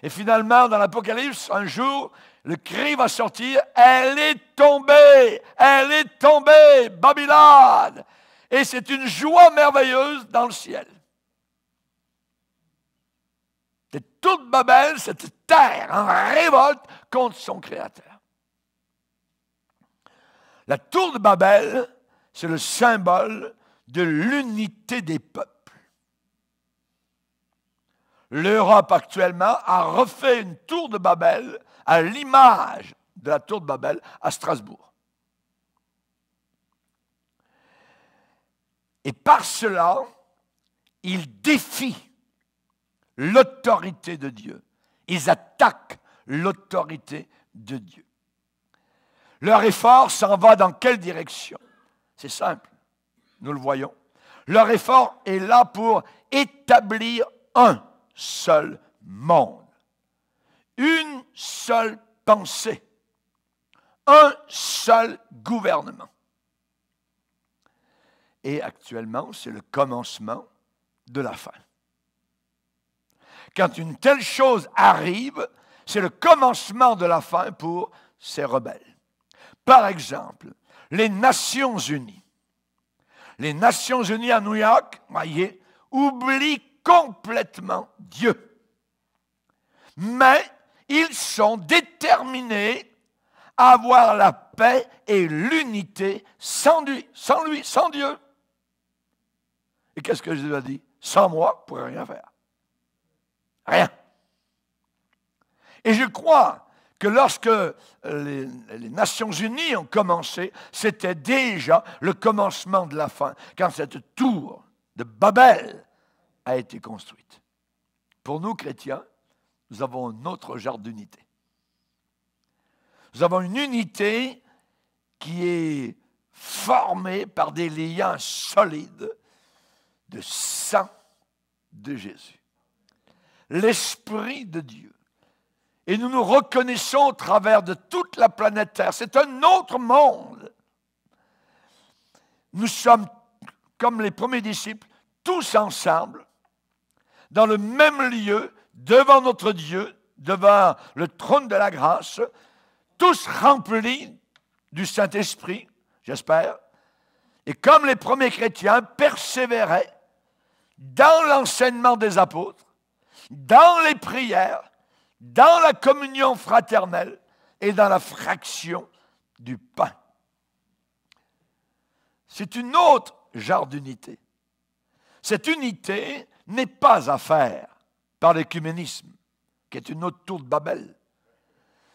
Et finalement, dans l'Apocalypse, un jour, le cri va sortir, elle est tombée, elle est tombée, Babylone. Et c'est une joie merveilleuse dans le ciel. C'est toute Babel, cette terre en révolte contre son Créateur. La tour de Babel, c'est le symbole de l'unité des peuples. L'Europe actuellement a refait une tour de Babel à l'image de la tour de Babel à Strasbourg. Et par cela, ils défient l'autorité de Dieu. Ils attaquent l'autorité de Dieu. Leur effort s'en va dans quelle direction C'est simple nous le voyons. Leur effort est là pour établir un seul monde, une seule pensée, un seul gouvernement. Et actuellement, c'est le commencement de la fin. Quand une telle chose arrive, c'est le commencement de la fin pour ces rebelles. Par exemple, les Nations Unies les Nations Unies à New York, voyez, oublient complètement Dieu. Mais ils sont déterminés à avoir la paix et l'unité sans lui, sans lui, sans Dieu. Et qu'est-ce que Jésus a dit Sans moi, vous ne pouvez rien faire. Rien. Et je crois que lorsque euh, les, Nations Unies ont commencé, c'était déjà le commencement de la fin, quand cette tour de Babel a été construite. Pour nous, chrétiens, nous avons un autre genre d'unité. Nous avons une unité qui est formée par des liens solides de sang de Jésus. L'Esprit de Dieu et nous nous reconnaissons au travers de toute la planète Terre. C'est un autre monde. Nous sommes, comme les premiers disciples, tous ensemble, dans le même lieu, devant notre Dieu, devant le trône de la grâce, tous remplis du Saint-Esprit, j'espère, et comme les premiers chrétiens persévéraient dans l'enseignement des apôtres, dans les prières, dans la communion fraternelle et dans la fraction du pain. C'est une autre genre d'unité. Cette unité n'est pas à faire par l'écuménisme, qui est une autre tour de Babel.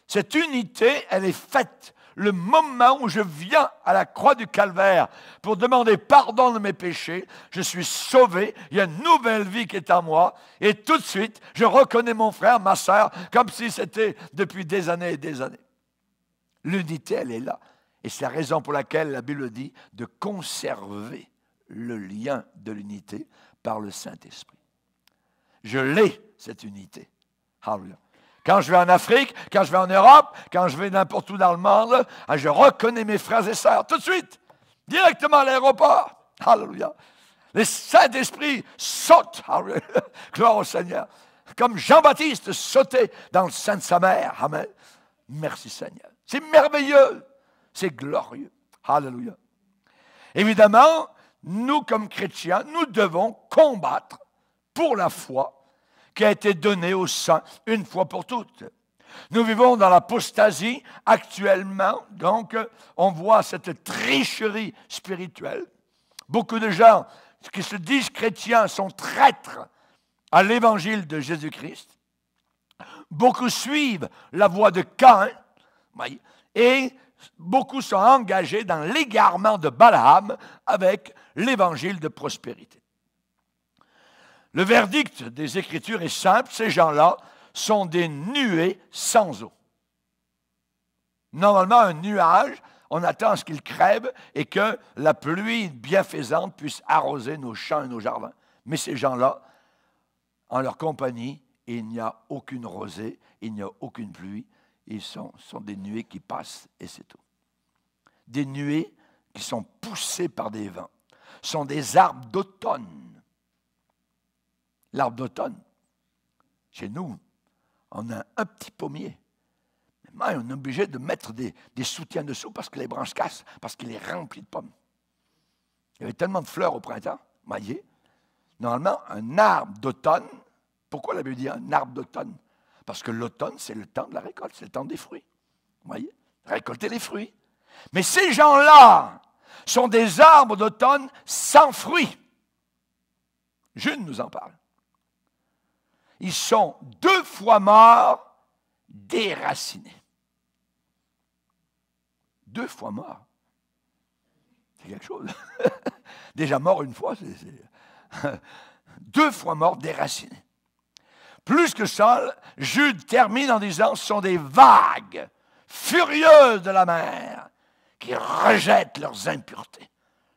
Cette unité, elle est faite le moment où je viens à la croix du calvaire pour demander pardon de mes péchés, je suis sauvé, il y a une nouvelle vie qui est en moi, et tout de suite, je reconnais mon frère, ma soeur, comme si c'était depuis des années et des années. L'unité, elle est là. Et c'est la raison pour laquelle la Bible dit de conserver le lien de l'unité par le Saint-Esprit. Je l'ai, cette unité. Hallelujah. Quand je vais en Afrique, quand je vais en Europe, quand je vais n'importe où dans le monde, hein, je reconnais mes frères et sœurs tout de suite, directement à l'aéroport. Alléluia. Les Saint-Esprit sautent. Gloire au Seigneur. Comme Jean-Baptiste sautait dans le sein de sa mère. Amen. Merci Seigneur. C'est merveilleux. C'est glorieux. Alléluia. Évidemment, nous comme chrétiens, nous devons combattre pour la foi qui a été donnée au sein, une fois pour toutes. Nous vivons dans l'apostasie actuellement, donc on voit cette tricherie spirituelle. Beaucoup de gens qui se disent chrétiens sont traîtres à l'évangile de Jésus-Christ. Beaucoup suivent la voie de Caïn et beaucoup sont engagés dans l'égarement de Balaam avec l'évangile de prospérité. Le verdict des Écritures est simple, ces gens-là sont des nuées sans eau. Normalement, un nuage, on attend à ce qu'il crève et que la pluie bienfaisante puisse arroser nos champs et nos jardins. Mais ces gens-là, en leur compagnie, il n'y a aucune rosée, il n'y a aucune pluie. Ils sont, sont des nuées qui passent et c'est tout. Des nuées qui sont poussées par des vents, sont des arbres d'automne l'arbre d'automne. Chez nous, on a un petit pommier. Mais on est obligé de mettre des, soutiens dessous parce que les branches cassent, parce qu'il est rempli de pommes. Il y avait tellement de fleurs au printemps, voyez. Normalement, un arbre d'automne, pourquoi la Bible dit un arbre d'automne Parce que l'automne, c'est le temps de la récolte, c'est le temps des fruits. Vous voyez Récolter les fruits. Mais ces gens-là sont des arbres d'automne sans fruits. ne nous en parle ils sont deux fois morts, déracinés. Deux fois morts. C'est quelque chose. Déjà mort une fois, c'est... deux fois morts, déracinés. Plus que ça, Jude termine en disant ce sont des vagues furieuses de la mer qui rejettent leurs impuretés,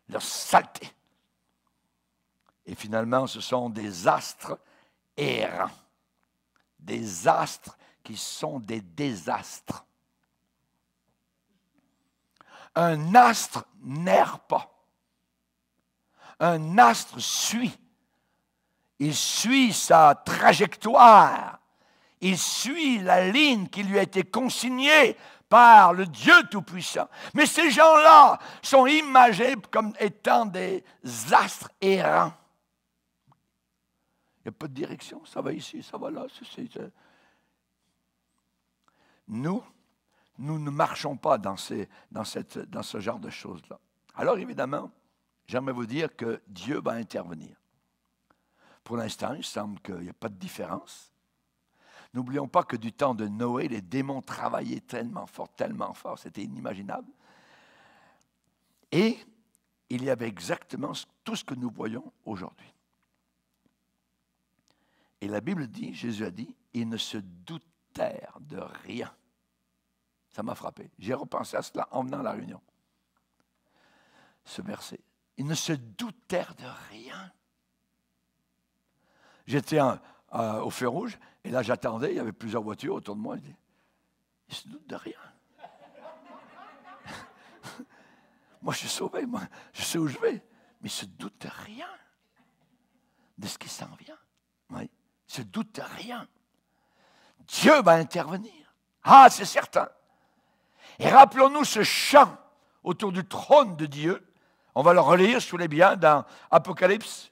leurs saletés. Et finalement, ce sont des astres errants, des astres qui sont des désastres. Un astre n'erre pas. Un astre suit. Il suit sa trajectoire. Il suit la ligne qui lui a été consignée par le Dieu Tout-Puissant. Mais ces gens-là sont imagés comme étant des astres errants. Il n'y a pas de direction, ça va ici, ça va là. Ceci, Nous, nous ne marchons pas dans, dans, cette, dans ce genre de choses-là. Alors évidemment, j'aimerais vous dire que Dieu va intervenir. Pour l'instant, il semble qu'il n'y a pas de différence. N'oublions pas que du temps de Noé, les démons travaillaient tellement fort, tellement fort, c'était inimaginable. Et il y avait exactement tout ce que nous voyons aujourd'hui. Et la Bible dit, Jésus a dit, ils ne se doutèrent de rien. Ça m'a frappé. J'ai repensé à cela en venant à la réunion. Ce verset. Ils ne se doutèrent de rien. J'étais au feu rouge, et là j'attendais, il y avait plusieurs voitures autour de moi. Je ils se doutent de rien. moi je suis sauvé, moi je sais où je vais, mais ils se doutent de rien de ce qui s'en vient. Oui se doute rien. Dieu va intervenir. Ah, c'est certain. Et rappelons-nous ce chant autour du trône de Dieu. On va le relire, sous les biens, dans Apocalypse,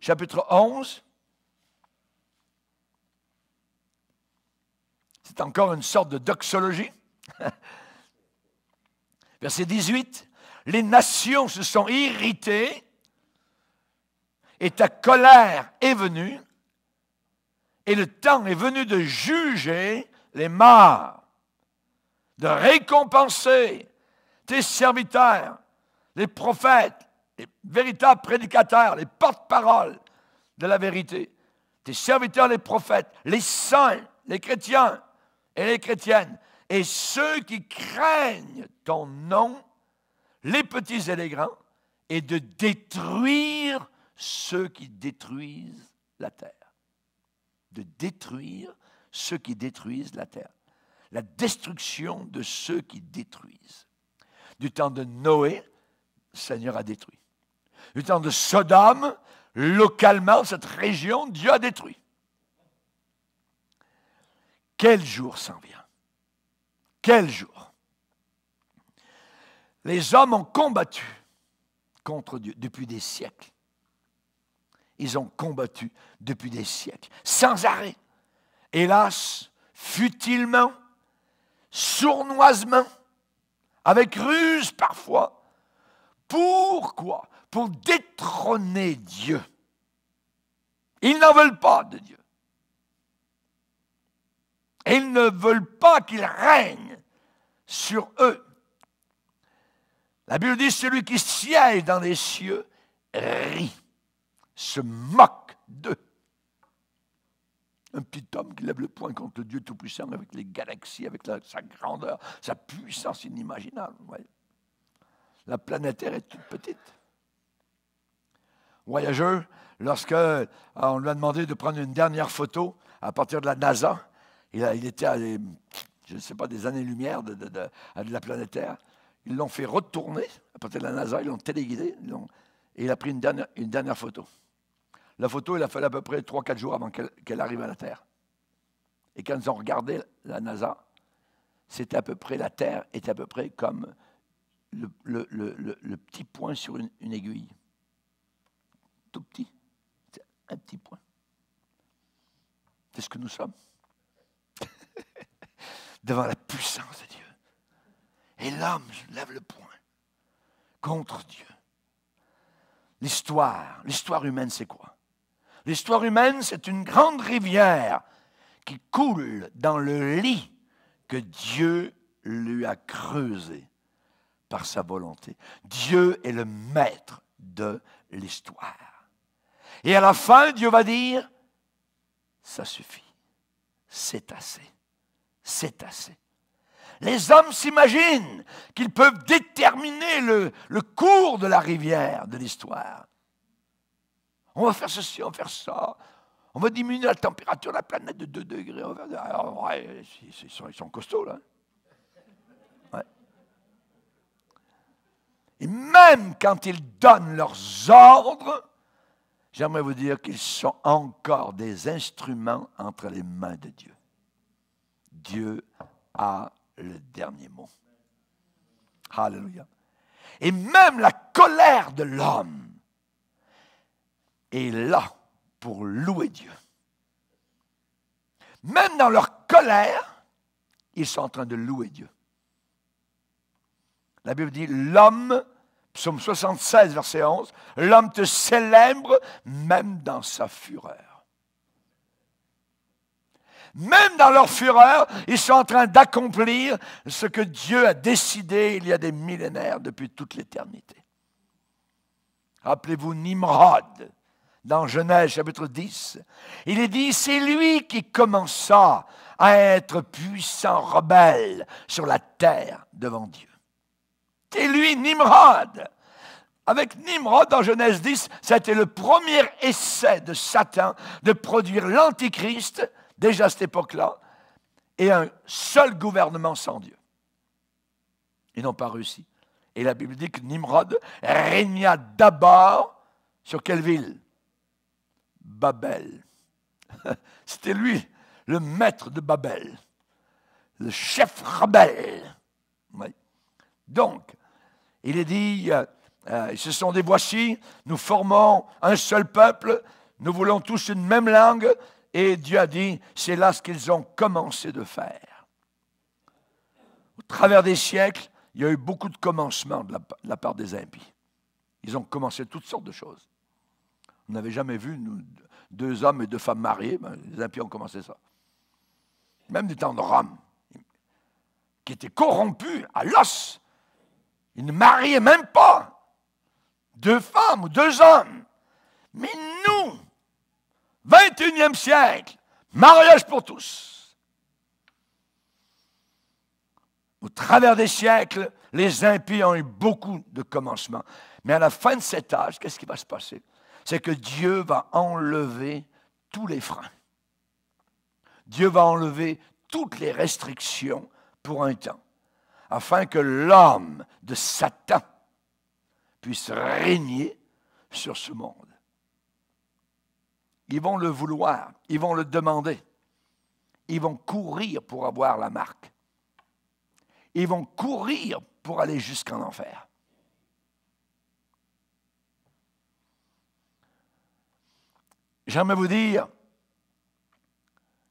chapitre 11. C'est encore une sorte de doxologie. Verset 18. Les nations se sont irritées et ta colère est venue et le temps est venu de juger les morts, de récompenser tes serviteurs, les prophètes, les véritables prédicateurs, les porte-paroles de la vérité, tes serviteurs, les prophètes, les saints, les chrétiens et les chrétiennes, et ceux qui craignent ton nom, les petits et les grands, et de détruire ceux qui détruisent la terre de détruire ceux qui détruisent la terre. La destruction de ceux qui détruisent. Du temps de Noé, le Seigneur a détruit. Du temps de Sodome, localement, cette région, Dieu a détruit. Quel jour s'en vient Quel jour Les hommes ont combattu contre Dieu depuis des siècles ils ont combattu depuis des siècles, sans arrêt. Hélas, futilement, sournoisement, avec ruse parfois. Pourquoi Pour détrôner Dieu. Ils n'en veulent pas de Dieu. Ils ne veulent pas qu'il règne sur eux. La Bible dit, celui qui siège dans les cieux rit se moque d'eux. Un petit homme qui lève le poing contre le Dieu Tout-Puissant avec les galaxies, avec sa grandeur, sa puissance inimaginable. La planète Terre est toute petite. Voyageur, lorsque euh, on lui a demandé de prendre une dernière photo à partir de la NASA, il, était à des, je sais pas, des années-lumière de, la planète Terre. Ils l'ont fait retourner à partir de la NASA, ils l'ont téléguidé, et il a pris une une dernière photo. La photo, il a fallu à peu près 3-4 jours avant qu'elle arrive à la Terre. Et quand ils ont regardé la NASA, c'était à peu près, la Terre était à peu près comme le, petit point sur une, aiguille. Tout petit. Un petit point. C'est ce que nous sommes. Devant la puissance de Dieu. Et l'homme lève le point. contre Dieu. L'histoire, l'histoire humaine, c'est quoi L'histoire humaine, c'est une grande rivière qui coule dans le lit que Dieu lui a creusé par sa volonté. Dieu est le maître de l'histoire. Et à la fin, Dieu va dire, ça suffit, c'est assez, c'est assez. Les hommes s'imaginent qu'ils peuvent déterminer le, cours de la rivière de l'histoire. On va faire ceci, on va faire ça. On va diminuer la température de la planète de 2 degrés. Alors, ils, sont, costauds, là. Hein. Et même quand ils donnent leurs ordres, j'aimerais vous dire qu'ils sont encore des instruments entre les mains de Dieu. Dieu a le dernier mot. Alléluia. Et même la colère de l'homme est là pour louer Dieu. Même dans leur colère, ils sont en train de louer Dieu. La Bible dit, l'homme, psaume 76, verset 11, l'homme te célèbre même dans sa fureur. Même dans leur fureur, ils sont en train d'accomplir ce que Dieu a décidé il y a des millénaires depuis toute l'éternité. Rappelez-vous Nimrod, dans Genèse chapitre 10. Il est dit, c'est lui qui commença à être puissant rebelle sur la terre devant Dieu. C'est lui Nimrod. Avec Nimrod dans Genèse 10, c'était le premier essai de Satan de produire l'Antichrist, déjà à cette époque-là, et un seul gouvernement sans Dieu. Ils n'ont pas réussi. Et la Bible dit que Nimrod régna d'abord sur quelle ville Babel. C'était lui, le maître de Babel, le chef rebelle. Donc, il est dit, se euh, euh, sont des voici, nous formons un seul peuple, nous voulons tous une même langue, et Dieu a dit, c'est là ce qu'ils ont commencé de faire. Au travers des siècles, il y a eu beaucoup de commencements de la part des impies. Ils ont commencé toutes sortes de choses. On n'avait jamais vu deux hommes et deux femmes mariés ben, Les impies ont commencé ça. Même du temps de Rome, qui était corrompu à l'os. Ils ne mariaient même pas deux femmes ou deux hommes. Mais nous, 21e siècle, mariage pour tous. Au travers des siècles, les impies ont eu beaucoup de commencements. Mais à la fin de cet âge, qu'est-ce qui va se passer c'est que Dieu va enlever tous les freins. Dieu va enlever toutes les restrictions pour un temps, afin que l'homme de Satan puisse régner sur ce monde. Ils vont le vouloir, ils vont le demander, ils vont courir pour avoir la marque, ils vont courir pour aller jusqu'en enfer. J'aimerais vous dire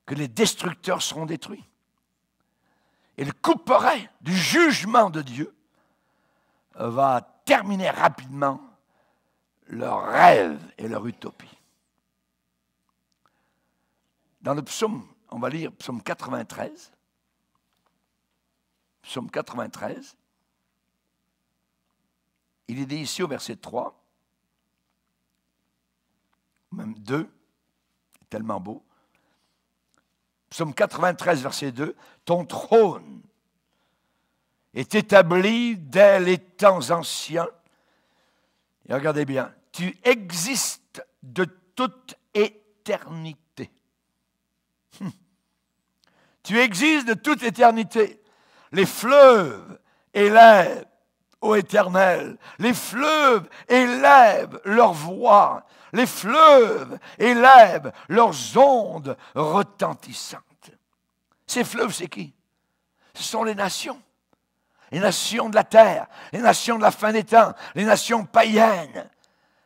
que les destructeurs seront détruits. Et le couperet du jugement de Dieu euh, va terminer rapidement leur rêve et leur utopie. Dans le psaume, on va lire psaume 93. Psaume 93. Il est dit ici au verset 3 même deux, tellement beau. Psaume 93, verset 2, Ton trône est établi dès les temps anciens. Et regardez bien, tu existes de toute éternité. Hum. Tu existes de toute éternité. Les fleuves élèvent, ô éternel, les fleuves élèvent leur voix les fleuves élèvent leurs ondes retentissantes. Ces fleuves, c'est qui Ce sont les nations. Les nations de la terre, les nations de la fin des temps, les nations païennes.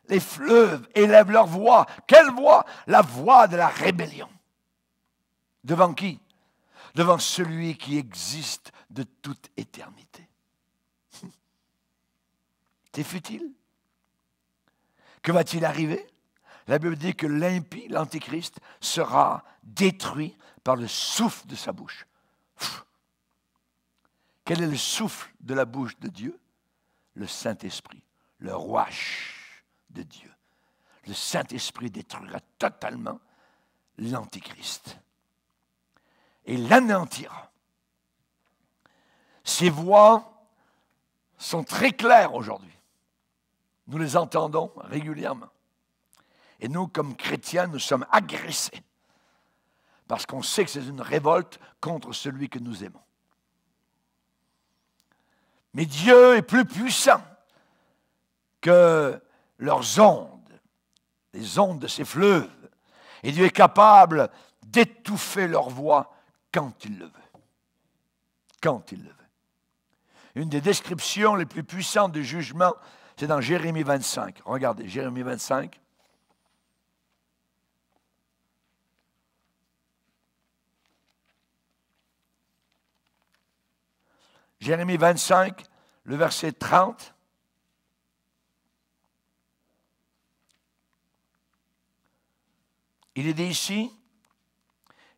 Les fleuves élèvent leur voix. Quelle voix La voix de la rébellion. Devant qui Devant celui qui existe de toute éternité. C'est futile. Que va-t-il arriver la Bible dit que l'impie, l'antichrist, sera détruit par le souffle de sa bouche. Quel est le souffle de la bouche de Dieu Le Saint-Esprit, le roi de Dieu. Le Saint-Esprit détruira totalement l'antichrist et l'anéantira. Ces voix sont très claires aujourd'hui. Nous les entendons régulièrement. Et nous, comme chrétiens, nous sommes agressés parce qu'on sait que c'est une révolte contre celui que nous aimons. Mais Dieu est plus puissant que leurs ondes, les ondes de ces fleuves. Et Dieu est capable d'étouffer leur voix quand il le veut. Quand il le veut. Une des descriptions les plus puissantes du jugement, c'est dans Jérémie 25. Regardez, Jérémie 25. Jérémie 25, le verset 30. Il est dit ici,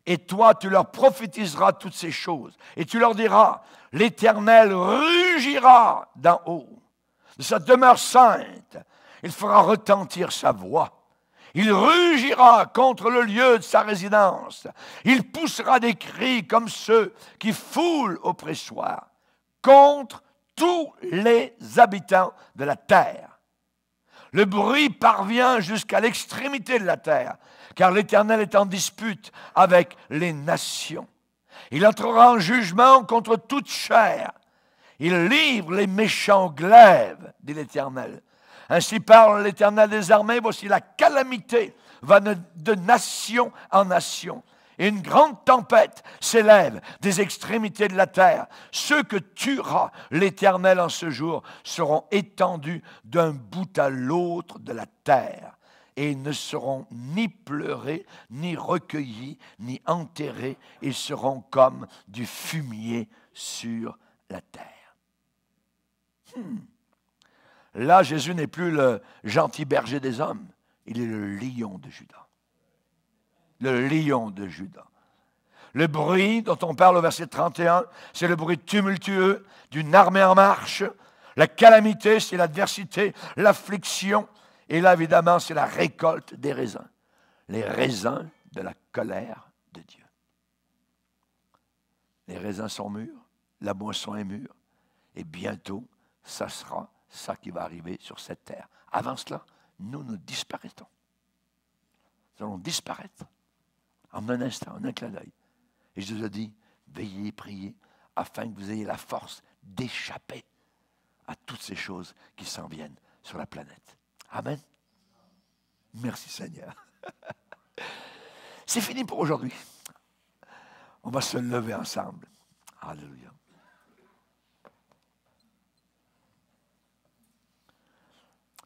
et toi tu leur prophétiseras toutes ces choses, et tu leur diras, l'Éternel rugira d'en haut, de sa demeure sainte, il fera retentir sa voix. Il rugira contre le lieu de sa résidence. Il poussera des cris comme ceux qui foulent au pressoir contre tous les habitants de la terre. Le bruit parvient jusqu'à l'extrémité de la terre, car l'Éternel est en dispute avec les nations. Il entrera en jugement contre toute chair. Il livre les méchants glaives, dit l'Éternel. Ainsi parle l'Éternel des armées, voici la calamité va de nation en nation une grande tempête s'élève des extrémités de la terre. Ceux que tuera l'Éternel en ce jour seront étendus d'un bout à l'autre de la terre, et ne seront ni pleurés, ni recueillis, ni enterrés, ils seront comme du fumier sur la terre. Hmm. Là, Jésus n'est plus le gentil berger des hommes, il est le lion de Judas le lion de Juda. Le bruit dont on parle au verset 31, c'est le bruit tumultueux d'une armée en marche. La calamité, c'est l'adversité, l'affliction. Et là, évidemment, c'est la récolte des raisins. Les raisins de la colère de Dieu. Les raisins sont mûrs, la boisson est mûre. Et bientôt, ça sera ça qui va arriver sur cette terre. Avant cela, nous nous disparaîtrons. Nous allons disparaître en un instant, en un clin d'œil. Et je vous ai dit, veillez, priez, afin que vous ayez la force d'échapper à toutes ces choses qui s'en viennent sur la planète. Amen. Merci Seigneur. C'est fini pour aujourd'hui. On va se lever ensemble. Alléluia.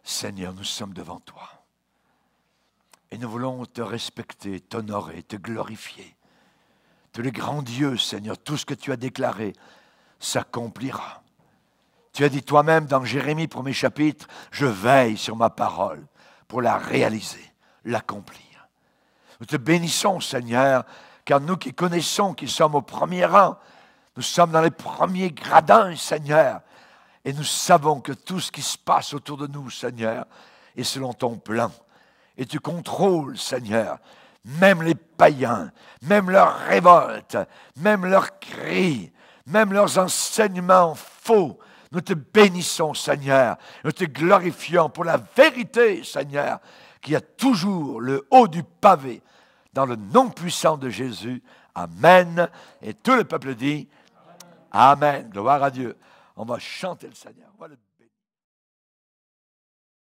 Seigneur, nous sommes devant toi. Et nous voulons te respecter, t'honorer, te glorifier. Tu es grand Dieu, Seigneur. Tout ce que tu as déclaré s'accomplira. Tu as dit toi-même dans Jérémie, premier chapitre, je veille sur ma parole pour la réaliser, l'accomplir. Nous te bénissons, Seigneur, car nous qui connaissons, qui sommes au premier rang, nous sommes dans les premiers gradins, Seigneur. Et nous savons que tout ce qui se passe autour de nous, Seigneur, est selon ton plan et tu contrôles, Seigneur, même les païens, même leurs révoltes, même leurs cris, même leurs enseignements faux. Nous te bénissons, Seigneur. Nous te glorifions pour la vérité, Seigneur, qui a toujours le haut du pavé. Dans le nom puissant de Jésus. Amen. Et tout le peuple dit Amen. Gloire à Dieu. On va chanter le Seigneur.